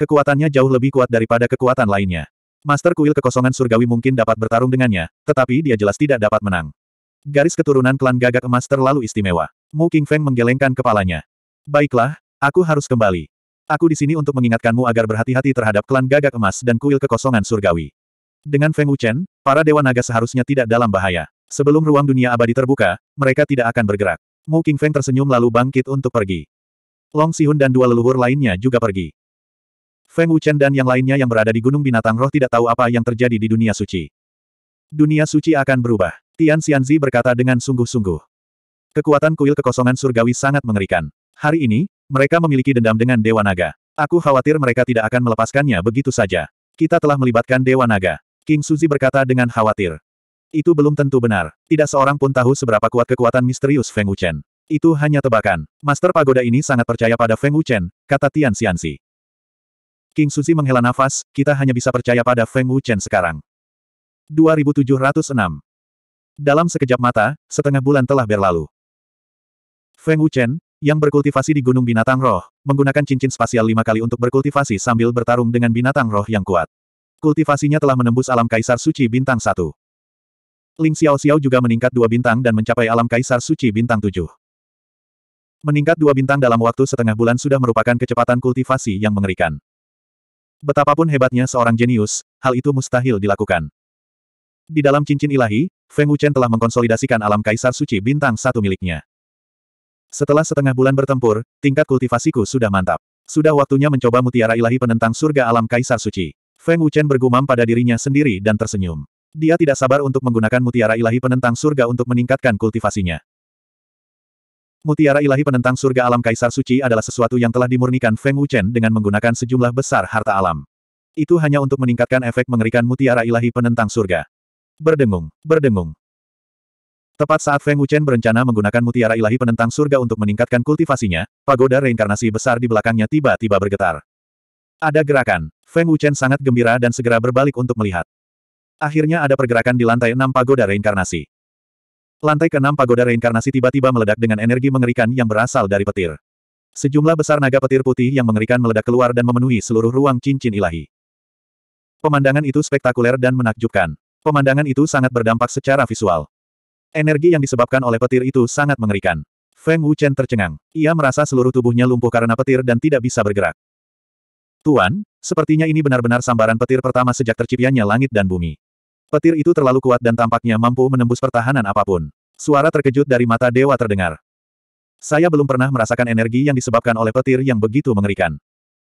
Kekuatannya jauh lebih kuat daripada kekuatan lainnya. Master Kuil Kekosongan Surgawi mungkin dapat bertarung dengannya, tetapi dia jelas tidak dapat menang. Garis keturunan klan gagak emas terlalu istimewa. Mu King Feng menggelengkan kepalanya. Baiklah, aku harus kembali. Aku di sini untuk mengingatkanmu agar berhati-hati terhadap klan gagak emas dan kuil kekosongan surgawi. Dengan Feng Wuchen, para dewa naga seharusnya tidak dalam bahaya. Sebelum ruang dunia abadi terbuka, mereka tidak akan bergerak. Mu King Feng tersenyum lalu bangkit untuk pergi. Long Sihun dan dua leluhur lainnya juga pergi. Feng Wuchen dan yang lainnya yang berada di Gunung Binatang Roh tidak tahu apa yang terjadi di dunia suci. Dunia suci akan berubah. Tian Xianzi berkata dengan sungguh-sungguh. Kekuatan kuil kekosongan surgawi sangat mengerikan. Hari ini, mereka memiliki dendam dengan Dewa Naga. Aku khawatir mereka tidak akan melepaskannya begitu saja. Kita telah melibatkan Dewa Naga. King Suzi berkata dengan khawatir. Itu belum tentu benar. Tidak seorang pun tahu seberapa kuat kekuatan misterius Feng Wuchen. Itu hanya tebakan. Master Pagoda ini sangat percaya pada Feng Wuchen, kata Tian Xianzi. King Suzi menghela nafas, kita hanya bisa percaya pada Feng Wuchen sekarang. 2706 Dalam sekejap mata, setengah bulan telah berlalu. Feng Wuchen, yang berkultivasi di Gunung Binatang Roh, menggunakan cincin spasial lima kali untuk berkultivasi sambil bertarung dengan binatang roh yang kuat. Kultivasinya telah menembus alam Kaisar Suci Bintang Satu. Ling Xiao Xiao juga meningkat dua bintang dan mencapai alam Kaisar Suci Bintang Tujuh. Meningkat dua bintang dalam waktu setengah bulan sudah merupakan kecepatan kultivasi yang mengerikan. Betapapun hebatnya seorang jenius, hal itu mustahil dilakukan. Di dalam cincin ilahi, Feng Wuchen telah mengkonsolidasikan alam kaisar suci bintang satu miliknya. Setelah setengah bulan bertempur, tingkat kultivasiku sudah mantap. Sudah waktunya mencoba mutiara ilahi penentang surga alam kaisar suci. Feng Wuchen bergumam pada dirinya sendiri dan tersenyum. Dia tidak sabar untuk menggunakan mutiara ilahi penentang surga untuk meningkatkan kultivasinya. Mutiara ilahi penentang surga alam Kaisar Suci adalah sesuatu yang telah dimurnikan Feng Wuchen dengan menggunakan sejumlah besar harta alam. Itu hanya untuk meningkatkan efek mengerikan mutiara ilahi penentang surga. Berdengung, berdengung. Tepat saat Feng Wuchen berencana menggunakan mutiara ilahi penentang surga untuk meningkatkan kultivasinya, pagoda reinkarnasi besar di belakangnya tiba-tiba bergetar. Ada gerakan. Feng Wuchen sangat gembira dan segera berbalik untuk melihat. Akhirnya ada pergerakan di lantai enam pagoda reinkarnasi. Lantai keenam pagoda reinkarnasi tiba-tiba meledak dengan energi mengerikan yang berasal dari petir. Sejumlah besar naga petir putih yang mengerikan meledak keluar dan memenuhi seluruh ruang cincin ilahi. Pemandangan itu spektakuler dan menakjubkan. Pemandangan itu sangat berdampak secara visual. Energi yang disebabkan oleh petir itu sangat mengerikan. Feng Wuchen tercengang. Ia merasa seluruh tubuhnya lumpuh karena petir dan tidak bisa bergerak. Tuan, sepertinya ini benar-benar sambaran petir pertama sejak terciptanya langit dan bumi. Petir itu terlalu kuat dan tampaknya mampu menembus pertahanan apapun. Suara terkejut dari mata dewa terdengar. Saya belum pernah merasakan energi yang disebabkan oleh petir yang begitu mengerikan.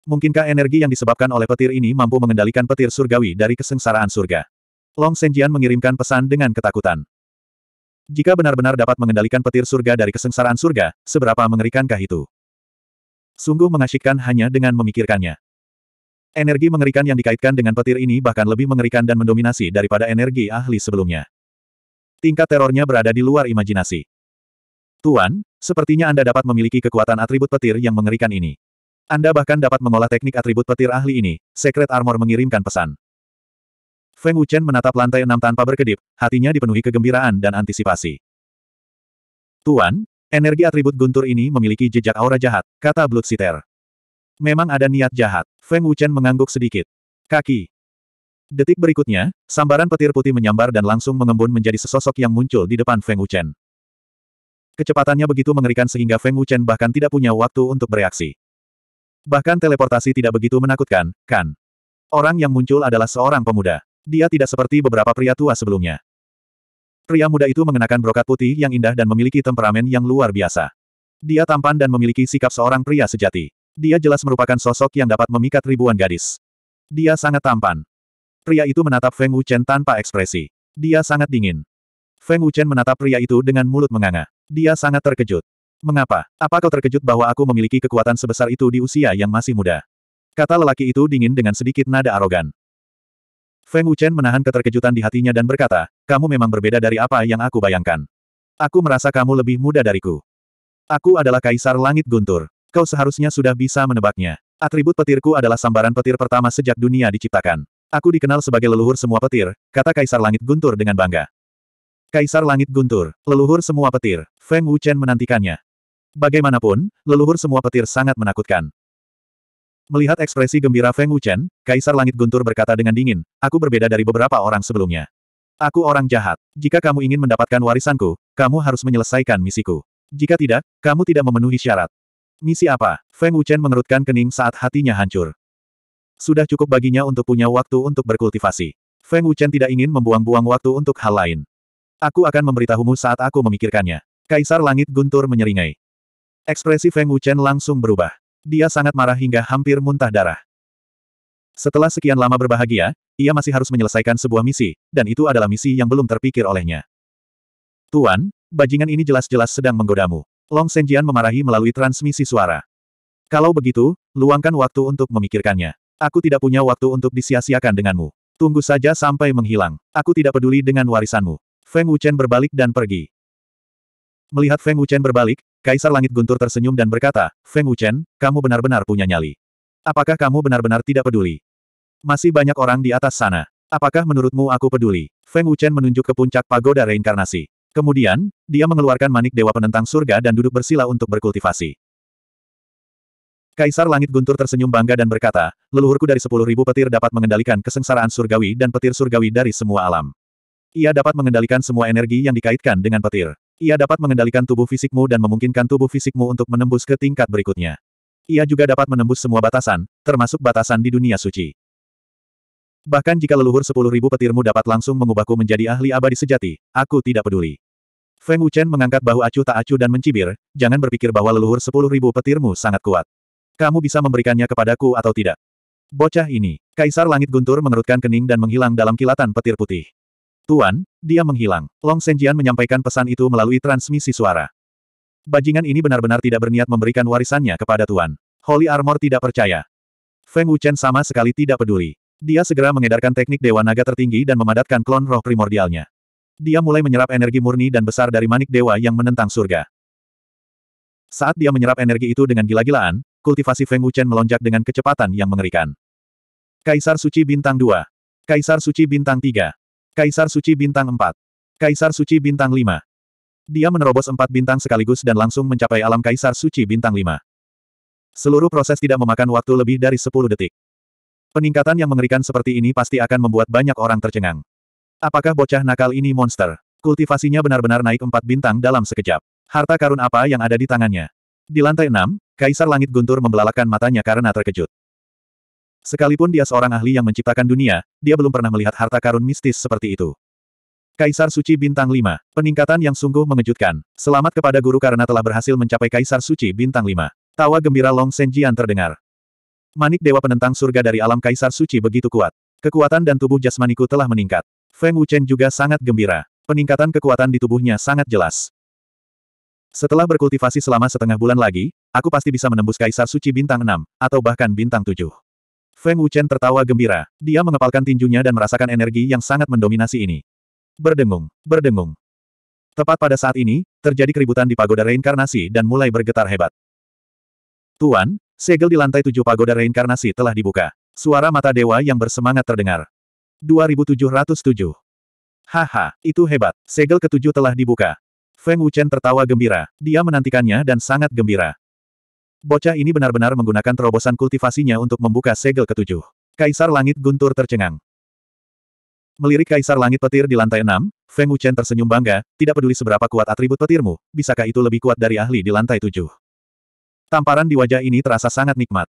Mungkinkah energi yang disebabkan oleh petir ini mampu mengendalikan petir surgawi dari kesengsaraan surga? Long Senjian mengirimkan pesan dengan ketakutan. Jika benar-benar dapat mengendalikan petir surga dari kesengsaraan surga, seberapa mengerikankah itu? Sungguh mengasyikkan hanya dengan memikirkannya. Energi mengerikan yang dikaitkan dengan petir ini bahkan lebih mengerikan dan mendominasi daripada energi ahli sebelumnya. Tingkat terornya berada di luar imajinasi. Tuan, sepertinya Anda dapat memiliki kekuatan atribut petir yang mengerikan ini. Anda bahkan dapat mengolah teknik atribut petir ahli ini, Secret Armor mengirimkan pesan. Feng Wuchen menatap lantai enam tanpa berkedip, hatinya dipenuhi kegembiraan dan antisipasi. Tuan, energi atribut guntur ini memiliki jejak aura jahat, kata Blood Sitter. Memang ada niat jahat. Feng Wuchen mengangguk sedikit. Kaki. Detik berikutnya, sambaran petir putih menyambar dan langsung mengembun menjadi sesosok yang muncul di depan Feng Wuchen. Kecepatannya begitu mengerikan sehingga Feng Wuchen bahkan tidak punya waktu untuk bereaksi. Bahkan teleportasi tidak begitu menakutkan, kan? Orang yang muncul adalah seorang pemuda. Dia tidak seperti beberapa pria tua sebelumnya. Pria muda itu mengenakan brokat putih yang indah dan memiliki temperamen yang luar biasa. Dia tampan dan memiliki sikap seorang pria sejati. Dia jelas merupakan sosok yang dapat memikat ribuan gadis. Dia sangat tampan. Pria itu menatap Feng Wuchen tanpa ekspresi. Dia sangat dingin. Feng Wuchen menatap pria itu dengan mulut menganga. Dia sangat terkejut. Mengapa? Apa kau terkejut bahwa aku memiliki kekuatan sebesar itu di usia yang masih muda? Kata lelaki itu dingin dengan sedikit nada arogan. Feng Wuchen menahan keterkejutan di hatinya dan berkata, kamu memang berbeda dari apa yang aku bayangkan. Aku merasa kamu lebih muda dariku. Aku adalah Kaisar Langit Guntur kau seharusnya sudah bisa menebaknya. Atribut petirku adalah sambaran petir pertama sejak dunia diciptakan. Aku dikenal sebagai leluhur semua petir, kata Kaisar Langit Guntur dengan bangga. Kaisar Langit Guntur, leluhur semua petir, Feng Wuchen menantikannya. Bagaimanapun, leluhur semua petir sangat menakutkan. Melihat ekspresi gembira Feng Wuchen, Kaisar Langit Guntur berkata dengan dingin, aku berbeda dari beberapa orang sebelumnya. Aku orang jahat. Jika kamu ingin mendapatkan warisanku, kamu harus menyelesaikan misiku. Jika tidak, kamu tidak memenuhi syarat. Misi apa? Feng Wuchen mengerutkan kening saat hatinya hancur. Sudah cukup baginya untuk punya waktu untuk berkultivasi. Feng Wuchen tidak ingin membuang-buang waktu untuk hal lain. Aku akan memberitahumu saat aku memikirkannya. Kaisar Langit Guntur menyeringai. Ekspresi Feng Wuchen langsung berubah. Dia sangat marah hingga hampir muntah darah. Setelah sekian lama berbahagia, ia masih harus menyelesaikan sebuah misi, dan itu adalah misi yang belum terpikir olehnya. Tuan, bajingan ini jelas-jelas sedang menggodamu. Long Senjian memarahi melalui transmisi suara. Kalau begitu, luangkan waktu untuk memikirkannya. Aku tidak punya waktu untuk disia-siakan denganmu. Tunggu saja sampai menghilang. Aku tidak peduli dengan warisanmu. Feng Wuchen berbalik dan pergi. Melihat Feng Wuchen berbalik, Kaisar Langit Guntur tersenyum dan berkata, Feng Wuchen, kamu benar-benar punya nyali. Apakah kamu benar-benar tidak peduli? Masih banyak orang di atas sana. Apakah menurutmu aku peduli? Feng Wuchen menunjuk ke puncak pagoda reinkarnasi. Kemudian, dia mengeluarkan manik dewa penentang surga dan duduk bersila untuk berkultivasi. Kaisar Langit Guntur tersenyum bangga dan berkata, leluhurku dari sepuluh ribu petir dapat mengendalikan kesengsaraan surgawi dan petir surgawi dari semua alam. Ia dapat mengendalikan semua energi yang dikaitkan dengan petir. Ia dapat mengendalikan tubuh fisikmu dan memungkinkan tubuh fisikmu untuk menembus ke tingkat berikutnya. Ia juga dapat menembus semua batasan, termasuk batasan di dunia suci. Bahkan jika leluhur sepuluh ribu petirmu dapat langsung mengubahku menjadi ahli abadi sejati, aku tidak peduli. Feng Wuchen mengangkat bahu acu tak acu dan mencibir, jangan berpikir bahwa leluhur sepuluh ribu petirmu sangat kuat. Kamu bisa memberikannya kepadaku atau tidak? Bocah ini, Kaisar Langit Guntur mengerutkan kening dan menghilang dalam kilatan petir putih. Tuan, dia menghilang. Long Senjian menyampaikan pesan itu melalui transmisi suara. Bajingan ini benar-benar tidak berniat memberikan warisannya kepada Tuan. Holy Armor tidak percaya. Feng Wuchen sama sekali tidak peduli. Dia segera mengedarkan teknik Dewa Naga tertinggi dan memadatkan klon roh primordialnya. Dia mulai menyerap energi murni dan besar dari manik dewa yang menentang surga. Saat dia menyerap energi itu dengan gila-gilaan, kultivasi Feng Wuchen melonjak dengan kecepatan yang mengerikan. Kaisar Suci Bintang 2 Kaisar Suci Bintang 3 Kaisar Suci Bintang 4 Kaisar Suci Bintang 5 Dia menerobos empat bintang sekaligus dan langsung mencapai alam Kaisar Suci Bintang 5. Seluruh proses tidak memakan waktu lebih dari 10 detik. Peningkatan yang mengerikan seperti ini pasti akan membuat banyak orang tercengang. Apakah bocah nakal ini monster? Kultivasinya benar-benar naik empat bintang dalam sekejap. Harta karun apa yang ada di tangannya? Di lantai enam, Kaisar Langit Guntur membelalakan matanya karena terkejut. Sekalipun dia seorang ahli yang menciptakan dunia, dia belum pernah melihat harta karun mistis seperti itu. Kaisar Suci Bintang 5, peningkatan yang sungguh mengejutkan. Selamat kepada guru karena telah berhasil mencapai Kaisar Suci Bintang 5. Tawa gembira Long Senjian terdengar. Manik Dewa penentang surga dari alam Kaisar Suci begitu kuat. Kekuatan dan tubuh jasmaniku telah meningkat. Feng Wuchen juga sangat gembira. Peningkatan kekuatan di tubuhnya sangat jelas. Setelah berkultivasi selama setengah bulan lagi, aku pasti bisa menembus Kaisar Suci Bintang 6, atau bahkan Bintang 7. Feng Wuchen tertawa gembira. Dia mengepalkan tinjunya dan merasakan energi yang sangat mendominasi ini. Berdengung, berdengung. Tepat pada saat ini, terjadi keributan di pagoda reinkarnasi dan mulai bergetar hebat. Tuan, segel di lantai tujuh pagoda reinkarnasi telah dibuka. Suara mata dewa yang bersemangat terdengar. 2707. Haha, itu hebat. Segel ketujuh telah dibuka. Feng Wuchen tertawa gembira. Dia menantikannya dan sangat gembira. Bocah ini benar-benar menggunakan terobosan kultivasinya untuk membuka segel ketujuh. Kaisar Langit Guntur tercengang. Melirik Kaisar Langit Petir di lantai enam, Feng Wuchen tersenyum bangga, tidak peduli seberapa kuat atribut petirmu, bisakah itu lebih kuat dari ahli di lantai tujuh? Tamparan di wajah ini terasa sangat nikmat.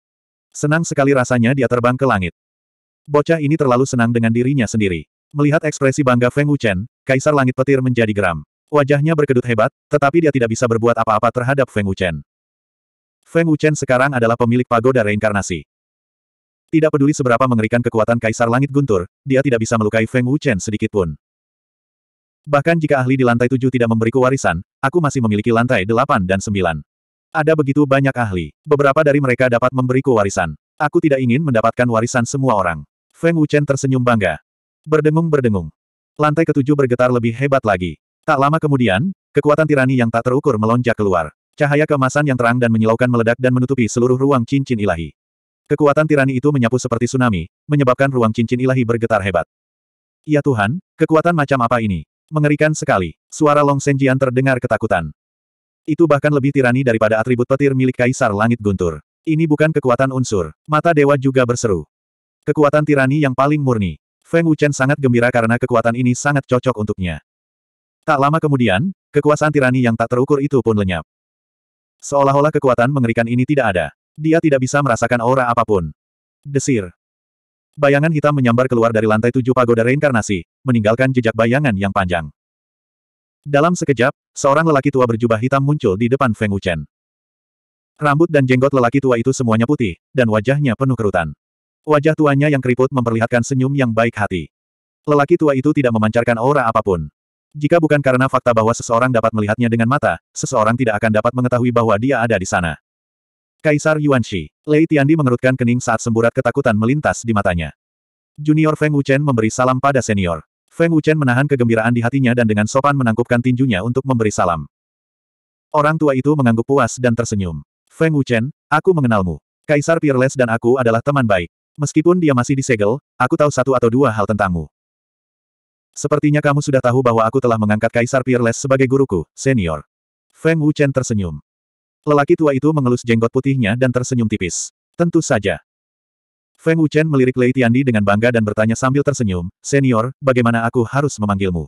Senang sekali rasanya dia terbang ke langit. Bocah ini terlalu senang dengan dirinya sendiri. Melihat ekspresi bangga Feng Wuchen, Kaisar Langit Petir menjadi geram. Wajahnya berkedut hebat, tetapi dia tidak bisa berbuat apa-apa terhadap Feng Wuchen. Feng Wuchen sekarang adalah pemilik pagoda reinkarnasi. Tidak peduli seberapa mengerikan kekuatan Kaisar Langit Guntur, dia tidak bisa melukai Feng Wuchen sedikitpun. Bahkan jika ahli di lantai tujuh tidak memberiku warisan, aku masih memiliki lantai delapan dan sembilan. Ada begitu banyak ahli. Beberapa dari mereka dapat memberiku warisan. Aku tidak ingin mendapatkan warisan semua orang. Feng Wuchen tersenyum bangga. Berdengung-berdengung. Lantai ketujuh bergetar lebih hebat lagi. Tak lama kemudian, kekuatan tirani yang tak terukur melonjak keluar. Cahaya kemasan yang terang dan menyilaukan meledak dan menutupi seluruh ruang cincin ilahi. Kekuatan tirani itu menyapu seperti tsunami, menyebabkan ruang cincin ilahi bergetar hebat. Ya Tuhan, kekuatan macam apa ini? Mengerikan sekali. Suara Long Senjian terdengar ketakutan. Itu bahkan lebih tirani daripada atribut petir milik Kaisar Langit Guntur. Ini bukan kekuatan unsur. Mata Dewa juga berseru. Kekuatan tirani yang paling murni. Feng Wuchen sangat gembira karena kekuatan ini sangat cocok untuknya. Tak lama kemudian, kekuasaan tirani yang tak terukur itu pun lenyap. Seolah-olah kekuatan mengerikan ini tidak ada. Dia tidak bisa merasakan aura apapun. Desir. Bayangan hitam menyambar keluar dari lantai tujuh pagoda reinkarnasi, meninggalkan jejak bayangan yang panjang. Dalam sekejap, seorang lelaki tua berjubah hitam muncul di depan Feng Wuchen. Rambut dan jenggot lelaki tua itu semuanya putih, dan wajahnya penuh kerutan. Wajah tuanya yang keriput memperlihatkan senyum yang baik hati. Lelaki tua itu tidak memancarkan aura apapun. Jika bukan karena fakta bahwa seseorang dapat melihatnya dengan mata, seseorang tidak akan dapat mengetahui bahwa dia ada di sana. Kaisar Yuanxi, Lei Tiandi mengerutkan kening saat semburat ketakutan melintas di matanya. Junior Feng Wuchen memberi salam pada senior. Feng Wuchen menahan kegembiraan di hatinya dan dengan sopan menangkupkan tinjunya untuk memberi salam. Orang tua itu mengangguk puas dan tersenyum. Feng Wuchen, aku mengenalmu. Kaisar Peerless dan aku adalah teman baik. Meskipun dia masih disegel, aku tahu satu atau dua hal tentangmu. Sepertinya kamu sudah tahu bahwa aku telah mengangkat Kaisar Peerless sebagai guruku, senior. Feng Wuchen tersenyum. Lelaki tua itu mengelus jenggot putihnya dan tersenyum tipis. Tentu saja. Feng Wuchen melirik Lei Tiandi dengan bangga dan bertanya sambil tersenyum, Senior, bagaimana aku harus memanggilmu?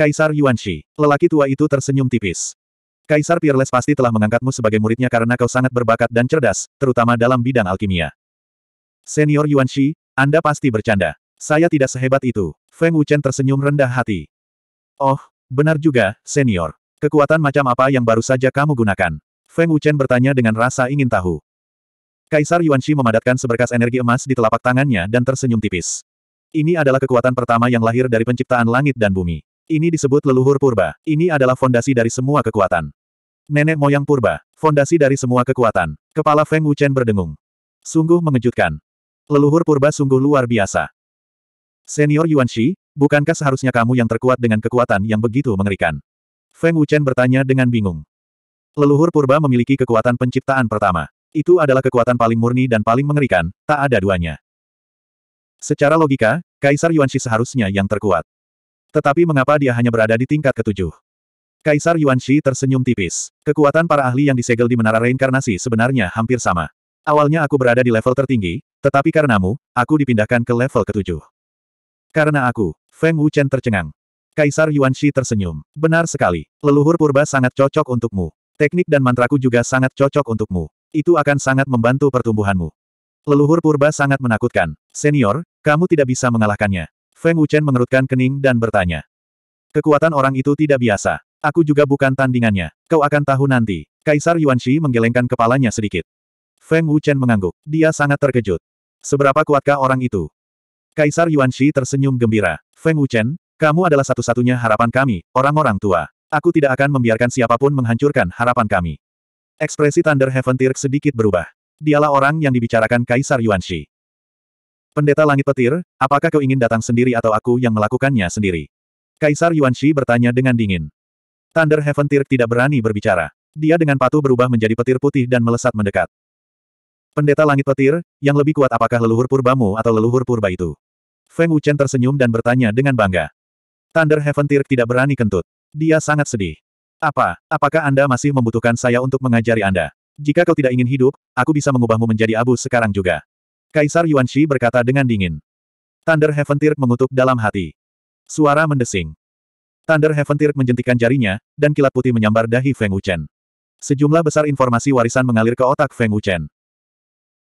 Kaisar Shi, Lelaki tua itu tersenyum tipis. Kaisar Peerless pasti telah mengangkatmu sebagai muridnya karena kau sangat berbakat dan cerdas, terutama dalam bidang alkimia. Senior Yuan Shi, Anda pasti bercanda. Saya tidak sehebat itu. Feng Wuchen tersenyum rendah hati. Oh, benar juga, senior. Kekuatan macam apa yang baru saja kamu gunakan? Feng Wuchen bertanya dengan rasa ingin tahu. Kaisar Yuan Shi memadatkan seberkas energi emas di telapak tangannya dan tersenyum tipis. Ini adalah kekuatan pertama yang lahir dari penciptaan langit dan bumi. Ini disebut leluhur purba. Ini adalah fondasi dari semua kekuatan. Nenek moyang purba, fondasi dari semua kekuatan. Kepala Feng Wuchen berdengung. Sungguh mengejutkan. Leluhur purba sungguh luar biasa. Senior Yuan Shi, bukankah seharusnya kamu yang terkuat dengan kekuatan yang begitu mengerikan? Feng Wuchen bertanya dengan bingung. Leluhur purba memiliki kekuatan penciptaan pertama. Itu adalah kekuatan paling murni dan paling mengerikan, tak ada duanya. Secara logika, Kaisar Yuan Shi seharusnya yang terkuat. Tetapi mengapa dia hanya berada di tingkat ketujuh? Kaisar Yuan Shi tersenyum tipis. Kekuatan para ahli yang disegel di Menara Reinkarnasi sebenarnya hampir sama. Awalnya aku berada di level tertinggi, tetapi karenamu, aku dipindahkan ke level ketujuh. Karena aku, Feng Wuchen tercengang. Kaisar Yuan Shi tersenyum. Benar sekali, leluhur purba sangat cocok untukmu. Teknik dan mantraku juga sangat cocok untukmu. Itu akan sangat membantu pertumbuhanmu. Leluhur purba sangat menakutkan. Senior, kamu tidak bisa mengalahkannya. Feng Wuchen mengerutkan kening dan bertanya. Kekuatan orang itu tidak biasa. Aku juga bukan tandingannya. Kau akan tahu nanti. Kaisar Yuan Shi menggelengkan kepalanya sedikit. Feng Wuchen mengangguk. Dia sangat terkejut. Seberapa kuatkah orang itu? Kaisar Yuan Shi tersenyum gembira. Feng Wuchen, kamu adalah satu-satunya harapan kami, orang-orang tua. Aku tidak akan membiarkan siapapun menghancurkan harapan kami. Ekspresi Thunder Heaven Tirk sedikit berubah. Dialah orang yang dibicarakan Kaisar Yuan Shi. Pendeta Langit Petir, apakah kau ingin datang sendiri atau aku yang melakukannya sendiri? Kaisar Yuan Shi bertanya dengan dingin. Thunder Heaven Tirk tidak berani berbicara. Dia dengan patuh berubah menjadi petir putih dan melesat mendekat. Pendeta Langit Petir, yang lebih kuat apakah leluhur purbamu atau leluhur purba itu? Feng Wuchen tersenyum dan bertanya dengan bangga. Thunder Heaven Tirk tidak berani kentut. Dia sangat sedih. Apa, apakah Anda masih membutuhkan saya untuk mengajari Anda? Jika kau tidak ingin hidup, aku bisa mengubahmu menjadi abu sekarang juga. Kaisar Yuan Shi berkata dengan dingin. Thunder Heaven Tirk mengutuk dalam hati. Suara mendesing. Thunder Heaven Tirk menjentikan jarinya, dan kilat putih menyambar dahi Feng Wuchen. Sejumlah besar informasi warisan mengalir ke otak Feng Wuchen.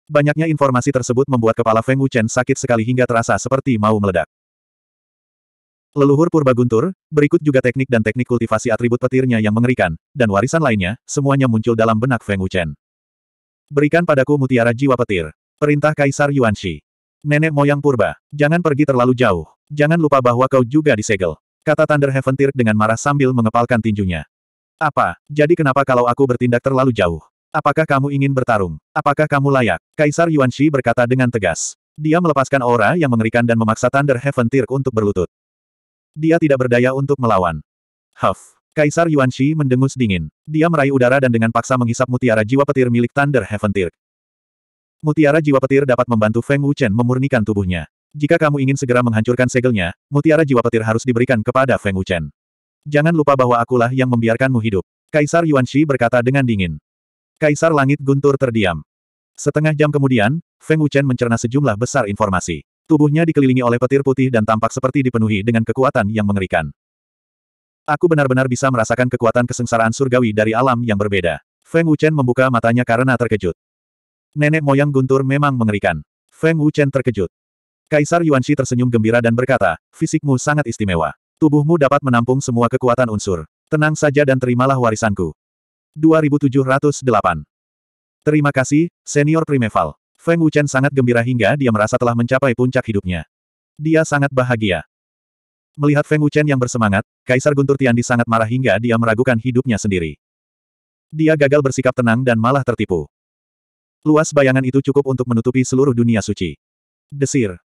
Banyaknya informasi tersebut membuat kepala Feng Wuchen sakit sekali hingga terasa seperti mau meledak. Leluhur purba guntur, berikut juga teknik dan teknik kultivasi atribut petirnya yang mengerikan, dan warisan lainnya, semuanya muncul dalam benak Feng Wuchen. Berikan padaku mutiara jiwa petir. Perintah Kaisar Yuan Shi. Nenek moyang purba, jangan pergi terlalu jauh. Jangan lupa bahwa kau juga disegel. Kata Thunder Heaven Tirk dengan marah sambil mengepalkan tinjunya. Apa, jadi kenapa kalau aku bertindak terlalu jauh? Apakah kamu ingin bertarung? Apakah kamu layak? Kaisar Yuan Shi berkata dengan tegas. Dia melepaskan aura yang mengerikan dan memaksa Thunder Heaven Tirk untuk berlutut. Dia tidak berdaya untuk melawan. Huff. Kaisar Yuan Shi mendengus dingin. Dia meraih udara dan dengan paksa menghisap mutiara jiwa petir milik Thunder Heaven Tirk. Mutiara jiwa petir dapat membantu Feng Wuchen memurnikan tubuhnya. Jika kamu ingin segera menghancurkan segelnya, mutiara jiwa petir harus diberikan kepada Feng Wuchen. Jangan lupa bahwa akulah yang membiarkanmu hidup. Kaisar Yuan Shi berkata dengan dingin. Kaisar Langit Guntur terdiam. Setengah jam kemudian, Feng Wuchen mencerna sejumlah besar informasi. Tubuhnya dikelilingi oleh petir putih dan tampak seperti dipenuhi dengan kekuatan yang mengerikan. Aku benar-benar bisa merasakan kekuatan kesengsaraan surgawi dari alam yang berbeda. Feng Wuchen membuka matanya karena terkejut. Nenek moyang Guntur memang mengerikan. Feng Wuchen terkejut. Kaisar Yuan Shi tersenyum gembira dan berkata, fisikmu sangat istimewa. Tubuhmu dapat menampung semua kekuatan unsur. Tenang saja dan terimalah warisanku. 2708. Terima kasih, Senior Primeval. Feng Wuchen sangat gembira hingga dia merasa telah mencapai puncak hidupnya. Dia sangat bahagia. Melihat Feng Wuchen yang bersemangat, Kaisar Guntur Tiandi sangat marah hingga dia meragukan hidupnya sendiri. Dia gagal bersikap tenang dan malah tertipu. Luas bayangan itu cukup untuk menutupi seluruh dunia suci. Desir.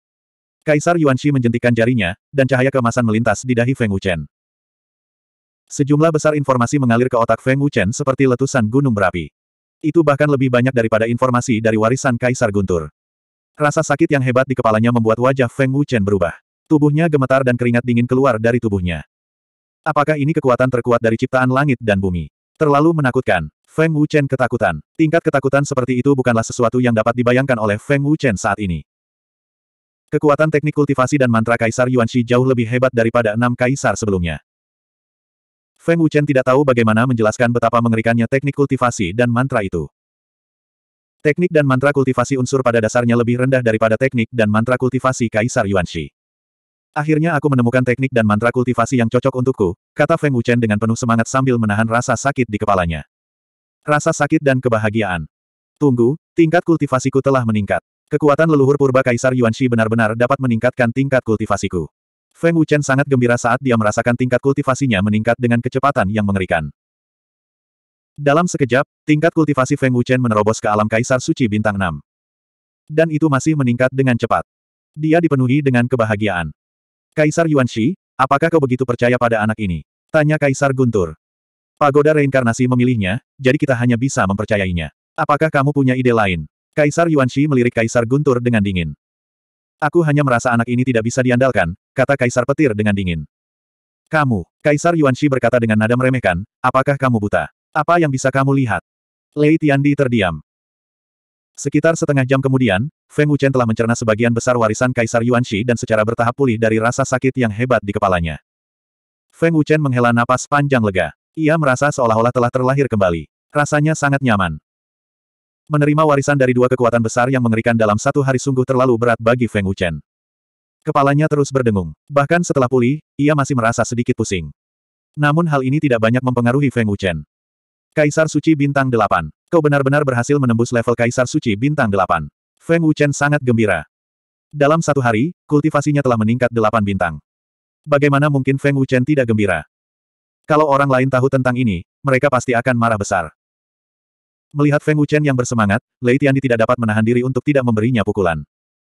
Kaisar Yuan Shi menjentikan jarinya, dan cahaya kemasan melintas di dahi Feng Wuchen. Sejumlah besar informasi mengalir ke otak Feng Wuchen seperti letusan gunung berapi. Itu bahkan lebih banyak daripada informasi dari warisan Kaisar Guntur. Rasa sakit yang hebat di kepalanya membuat wajah Feng Wuchen berubah. Tubuhnya gemetar dan keringat dingin keluar dari tubuhnya. Apakah ini kekuatan terkuat dari ciptaan langit dan bumi? Terlalu menakutkan. Feng Wuchen ketakutan. Tingkat ketakutan seperti itu bukanlah sesuatu yang dapat dibayangkan oleh Feng Wuchen saat ini. Kekuatan teknik kultivasi dan mantra Kaisar Yuan Shi jauh lebih hebat daripada enam kaisar sebelumnya. Feng Wuchen tidak tahu bagaimana menjelaskan betapa mengerikannya teknik kultivasi dan mantra itu. Teknik dan mantra kultivasi unsur pada dasarnya lebih rendah daripada teknik dan mantra kultivasi Kaisar Yuan Shi. Akhirnya aku menemukan teknik dan mantra kultivasi yang cocok untukku, kata Feng Wuchen dengan penuh semangat sambil menahan rasa sakit di kepalanya. Rasa sakit dan kebahagiaan. Tunggu, tingkat kultivasiku telah meningkat. Kekuatan leluhur purba Kaisar Yuan Shi benar-benar dapat meningkatkan tingkat kultivasiku. Feng Wuchen sangat gembira saat dia merasakan tingkat kultivasinya meningkat dengan kecepatan yang mengerikan. Dalam sekejap, tingkat kultivasi Feng Wuchen menerobos ke alam Kaisar Suci Bintang 6. Dan itu masih meningkat dengan cepat. Dia dipenuhi dengan kebahagiaan. Kaisar Yuanxi, apakah kau begitu percaya pada anak ini? Tanya Kaisar Guntur. Pagoda reinkarnasi memilihnya, jadi kita hanya bisa mempercayainya. Apakah kamu punya ide lain? Kaisar Yuanxi melirik Kaisar Guntur dengan dingin. Aku hanya merasa anak ini tidak bisa diandalkan, kata Kaisar Petir dengan dingin. Kamu, Kaisar Yuanxi berkata dengan nada meremehkan, apakah kamu buta? Apa yang bisa kamu lihat? Lei Tiandi terdiam. Sekitar setengah jam kemudian, Feng Wuchen telah mencerna sebagian besar warisan Kaisar Yuanxi dan secara bertahap pulih dari rasa sakit yang hebat di kepalanya. Feng Wuchen menghela napas panjang lega. Ia merasa seolah-olah telah terlahir kembali. Rasanya sangat nyaman. Menerima warisan dari dua kekuatan besar yang mengerikan dalam satu hari sungguh terlalu berat bagi Feng Wuchen. Kepalanya terus berdengung. Bahkan setelah pulih, ia masih merasa sedikit pusing. Namun hal ini tidak banyak mempengaruhi Feng Wuchen. Kaisar Suci Bintang 8. Kau benar-benar berhasil menembus level Kaisar Suci Bintang 8. Feng Wuchen sangat gembira. Dalam satu hari, kultivasinya telah meningkat 8 bintang. Bagaimana mungkin Feng Wuchen tidak gembira? Kalau orang lain tahu tentang ini, mereka pasti akan marah besar. Melihat Feng Wuchen yang bersemangat, Lei Tiandi tidak dapat menahan diri untuk tidak memberinya pukulan.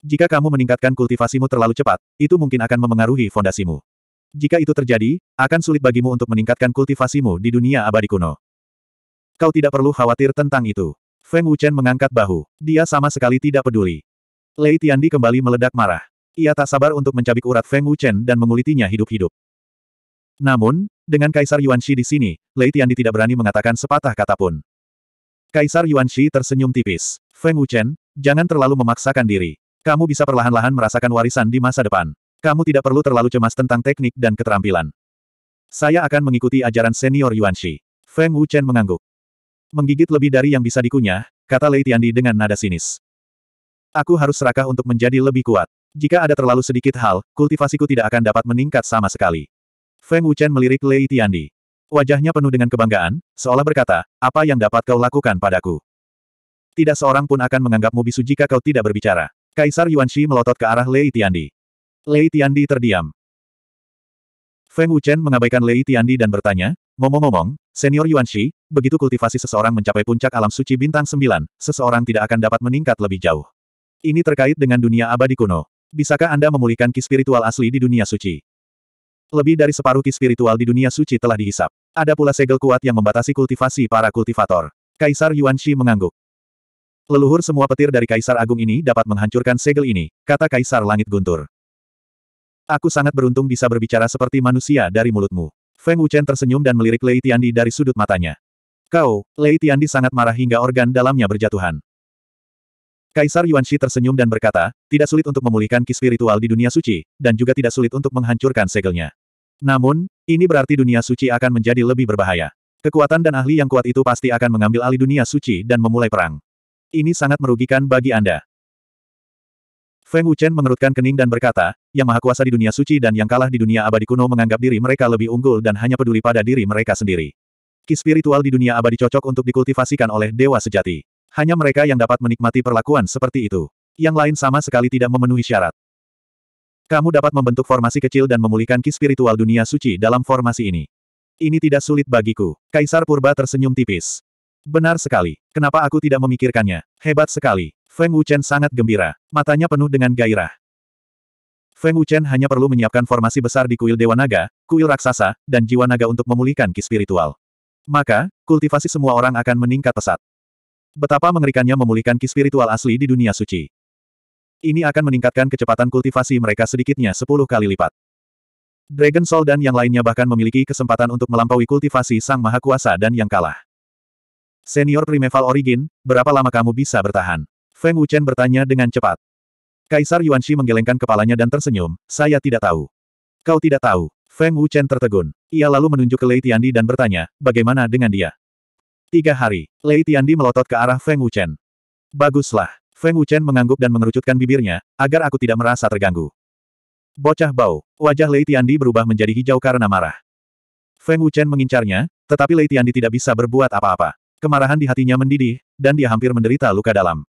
Jika kamu meningkatkan kultivasimu terlalu cepat, itu mungkin akan memengaruhi fondasimu. Jika itu terjadi, akan sulit bagimu untuk meningkatkan kultivasimu di dunia abadi kuno. Kau tidak perlu khawatir tentang itu. Feng Wuchen mengangkat bahu. Dia sama sekali tidak peduli. Lei Tiandi kembali meledak marah. Ia tak sabar untuk mencabik urat Feng Wuchen dan mengulitinya hidup-hidup. Namun, dengan Kaisar Yuan Shi di sini, Lei Tiandi tidak berani mengatakan sepatah kata pun. Kaisar Yuan Shi tersenyum tipis. Feng Wuchen, jangan terlalu memaksakan diri. Kamu bisa perlahan-lahan merasakan warisan di masa depan. Kamu tidak perlu terlalu cemas tentang teknik dan keterampilan. Saya akan mengikuti ajaran senior Yuan Shi. Feng Wuchen mengangguk. Menggigit lebih dari yang bisa dikunyah, kata Lei Tiandi dengan nada sinis. Aku harus serakah untuk menjadi lebih kuat. Jika ada terlalu sedikit hal, kultivasiku tidak akan dapat meningkat sama sekali. Feng Wuchen melirik Lei Tiandi. Wajahnya penuh dengan kebanggaan, seolah berkata, apa yang dapat kau lakukan padaku? Tidak seorang pun akan menganggapmu bisu jika kau tidak berbicara. Kaisar Yuanxi melotot ke arah Lei Tiandi. Lei Tiandi terdiam. Feng Wuchen mengabaikan Lei Tiandi dan bertanya, ngomong-ngomong, senior Yuanxi, begitu kultivasi seseorang mencapai puncak alam suci bintang Sembilan, seseorang tidak akan dapat meningkat lebih jauh. Ini terkait dengan dunia abadi kuno. Bisakah Anda memulihkan ki spiritual asli di dunia suci? Lebih dari separuh ki spiritual di dunia suci telah dihisap. Ada pula segel kuat yang membatasi kultivasi para kultivator. Kaisar Yuanxi mengangguk. Leluhur semua petir dari Kaisar Agung ini dapat menghancurkan segel ini, kata Kaisar Langit Guntur. Aku sangat beruntung bisa berbicara seperti manusia dari mulutmu. Feng Wuchen tersenyum dan melirik Lei Tiandi dari sudut matanya. Kau, Lei Tiandi sangat marah hingga organ dalamnya berjatuhan. Kaisar Yuan Shi tersenyum dan berkata, tidak sulit untuk memulihkan ki spiritual di dunia suci, dan juga tidak sulit untuk menghancurkan segelnya. Namun, ini berarti dunia suci akan menjadi lebih berbahaya. Kekuatan dan ahli yang kuat itu pasti akan mengambil alih dunia suci dan memulai perang. Ini sangat merugikan bagi Anda. Feng Wuchen mengerutkan kening dan berkata, Yang Maha Kuasa di dunia suci dan yang kalah di dunia abadi kuno menganggap diri mereka lebih unggul dan hanya peduli pada diri mereka sendiri. Ki spiritual di dunia abadi cocok untuk dikultivasikan oleh dewa sejati. Hanya mereka yang dapat menikmati perlakuan seperti itu. Yang lain sama sekali tidak memenuhi syarat. Kamu dapat membentuk formasi kecil dan memulihkan ki spiritual dunia suci dalam formasi ini. Ini tidak sulit bagiku. Kaisar Purba tersenyum tipis. Benar sekali. Kenapa aku tidak memikirkannya? Hebat sekali. Feng Wuchen sangat gembira. Matanya penuh dengan gairah. Feng Wuchen hanya perlu menyiapkan formasi besar di kuil Dewa Naga, kuil raksasa, dan jiwa naga untuk memulihkan ki spiritual. Maka, kultivasi semua orang akan meningkat pesat. Betapa mengerikannya memulihkan ki spiritual asli di dunia suci. Ini akan meningkatkan kecepatan kultivasi mereka sedikitnya 10 kali lipat. Dragon Soul dan yang lainnya bahkan memiliki kesempatan untuk melampaui kultivasi Sang Maha Kuasa dan yang kalah. Senior Primeval Origin, berapa lama kamu bisa bertahan? Feng Wuchen bertanya dengan cepat. Kaisar Yuan Shi menggelengkan kepalanya dan tersenyum, saya tidak tahu. Kau tidak tahu. Feng Wuchen tertegun. Ia lalu menunjuk ke Lei Tiandi dan bertanya, bagaimana dengan dia? Tiga hari, Lei Tiandi melotot ke arah Feng Wuchen. Baguslah. Feng Wuchen mengangguk dan mengerucutkan bibirnya, agar aku tidak merasa terganggu. Bocah bau, wajah Lei Tiandi berubah menjadi hijau karena marah. Feng Wuchen mengincarnya, tetapi Lei Tiandi tidak bisa berbuat apa-apa. Kemarahan di hatinya mendidih, dan dia hampir menderita luka dalam.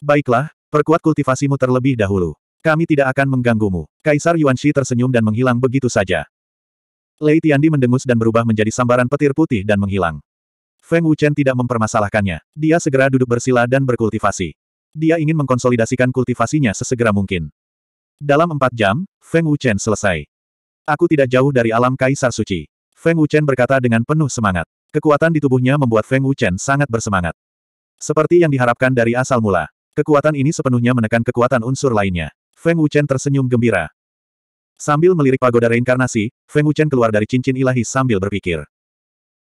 Baiklah, perkuat kultivasimu terlebih dahulu. Kami tidak akan mengganggumu. Kaisar Yuanxi tersenyum dan menghilang begitu saja. Lei Tiandi mendengus dan berubah menjadi sambaran petir putih dan menghilang. Feng Wuchen tidak mempermasalahkannya. Dia segera duduk bersila dan berkultivasi. Dia ingin mengkonsolidasikan kultivasinya sesegera mungkin. Dalam empat jam, Feng Wuchen selesai. Aku tidak jauh dari alam Kaisar Suci. Feng Wuchen berkata dengan penuh semangat. Kekuatan di tubuhnya membuat Feng Wuchen sangat bersemangat. Seperti yang diharapkan dari asal mula, kekuatan ini sepenuhnya menekan kekuatan unsur lainnya. Feng Wuchen tersenyum gembira. Sambil melirik pagoda reinkarnasi, Feng Wuchen keluar dari cincin ilahi sambil berpikir.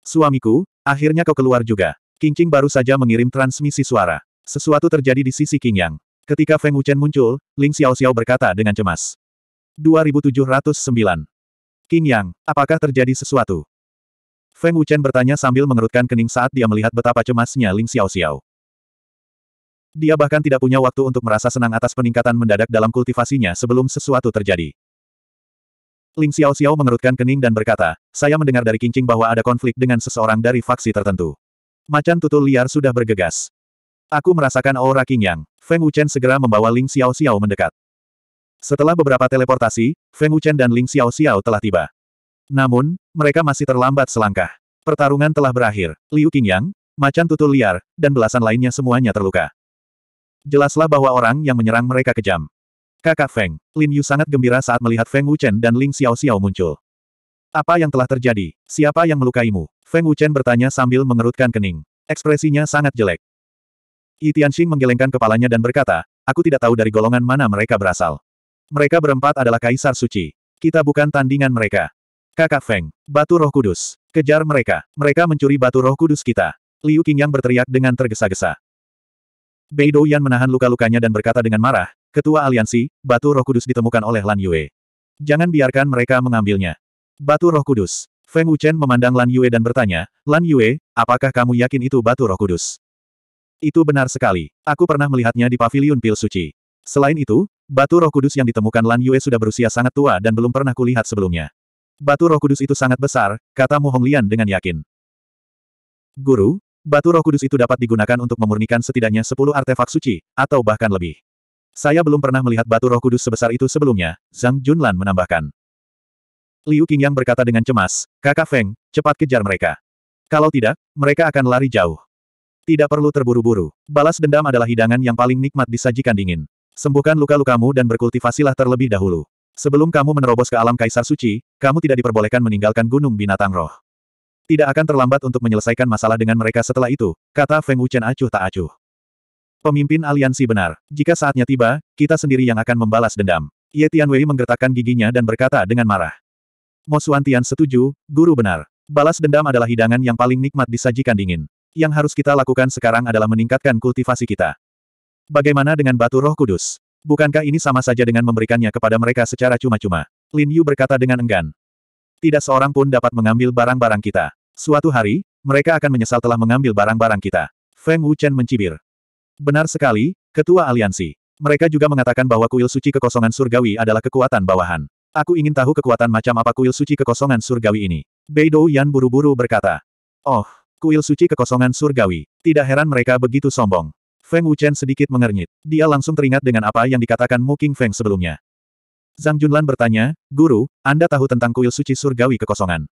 Suamiku, akhirnya kau keluar juga. Kincing baru saja mengirim transmisi suara. Sesuatu terjadi di sisi King Yang. Ketika Feng Wuchen muncul, Ling Xiao Xiao berkata dengan cemas. 2709. Yang, apakah terjadi sesuatu? Feng Wuchen bertanya sambil mengerutkan kening saat dia melihat betapa cemasnya Ling Xiaoxiao. Dia bahkan tidak punya waktu untuk merasa senang atas peningkatan mendadak dalam kultivasinya sebelum sesuatu terjadi. Ling Xiaoxiao mengerutkan kening dan berkata, saya mendengar dari Kincing bahwa ada konflik dengan seseorang dari faksi tertentu. Macan tutul liar sudah bergegas. Aku merasakan aura Qingyang. Feng Wuchen segera membawa Ling Xiaoxiao mendekat. Setelah beberapa teleportasi, Feng Wuchen dan Ling Xiaoxiao telah tiba. Namun, mereka masih terlambat selangkah. Pertarungan telah berakhir. Liu Qingyang, macan tutul liar, dan belasan lainnya semuanya terluka. Jelaslah bahwa orang yang menyerang mereka kejam. Kakak Feng, Lin Yu sangat gembira saat melihat Feng Wuchen dan Ling Xiao Xiao muncul. Apa yang telah terjadi? Siapa yang melukaimu? Feng Wuchen bertanya sambil mengerutkan kening. Ekspresinya sangat jelek. Yi Tianxing menggelengkan kepalanya dan berkata, aku tidak tahu dari golongan mana mereka berasal. Mereka berempat adalah kaisar suci. Kita bukan tandingan mereka. Kakak Feng, batu roh kudus. Kejar mereka. Mereka mencuri batu roh kudus kita. Liu Qingyang berteriak dengan tergesa-gesa. Bei Yan menahan luka-lukanya dan berkata dengan marah, Ketua Aliansi, batu roh kudus ditemukan oleh Lan Yue. Jangan biarkan mereka mengambilnya. Batu roh kudus. Feng Wuchen memandang Lan Yue dan bertanya, Lan Yue, apakah kamu yakin itu batu roh kudus? Itu benar sekali. Aku pernah melihatnya di paviliun pil suci. Selain itu, batu roh kudus yang ditemukan Lan Yue sudah berusia sangat tua dan belum pernah kulihat sebelumnya batu roh kudus itu sangat besar, kata Mu Honglian dengan yakin. Guru, batu roh kudus itu dapat digunakan untuk memurnikan setidaknya 10 artefak suci, atau bahkan lebih. Saya belum pernah melihat batu roh kudus sebesar itu sebelumnya, Zhang Junlan menambahkan. Liu Qingyang berkata dengan cemas, kakak Feng, cepat kejar mereka. Kalau tidak, mereka akan lari jauh. Tidak perlu terburu-buru. Balas dendam adalah hidangan yang paling nikmat disajikan dingin. Sembuhkan luka-lukamu dan berkultivasilah terlebih dahulu. Sebelum kamu menerobos ke alam kaisar suci, kamu tidak diperbolehkan meninggalkan gunung binatang roh. Tidak akan terlambat untuk menyelesaikan masalah dengan mereka setelah itu, kata Feng Wuchen acuh tak acuh. Pemimpin aliansi benar. Jika saatnya tiba, kita sendiri yang akan membalas dendam. Ye Tianwei menggertakkan giginya dan berkata dengan marah. Mo Suantian setuju, guru benar. Balas dendam adalah hidangan yang paling nikmat disajikan dingin. Yang harus kita lakukan sekarang adalah meningkatkan kultivasi kita. Bagaimana dengan batu roh kudus? Bukankah ini sama saja dengan memberikannya kepada mereka secara cuma-cuma? Lin Yu berkata dengan enggan. Tidak seorang pun dapat mengambil barang-barang kita. Suatu hari, mereka akan menyesal telah mengambil barang-barang kita. Feng Wuchen mencibir. Benar sekali, Ketua Aliansi. Mereka juga mengatakan bahwa kuil suci kekosongan surgawi adalah kekuatan bawahan. Aku ingin tahu kekuatan macam apa kuil suci kekosongan surgawi ini. Beidou Yan buru-buru berkata. Oh, kuil suci kekosongan surgawi. Tidak heran mereka begitu sombong. Feng Wuchen sedikit mengernyit. Dia langsung teringat dengan apa yang dikatakan Mu King Feng sebelumnya. Zhang Junlan bertanya, Guru, Anda tahu tentang kuil suci surgawi kekosongan?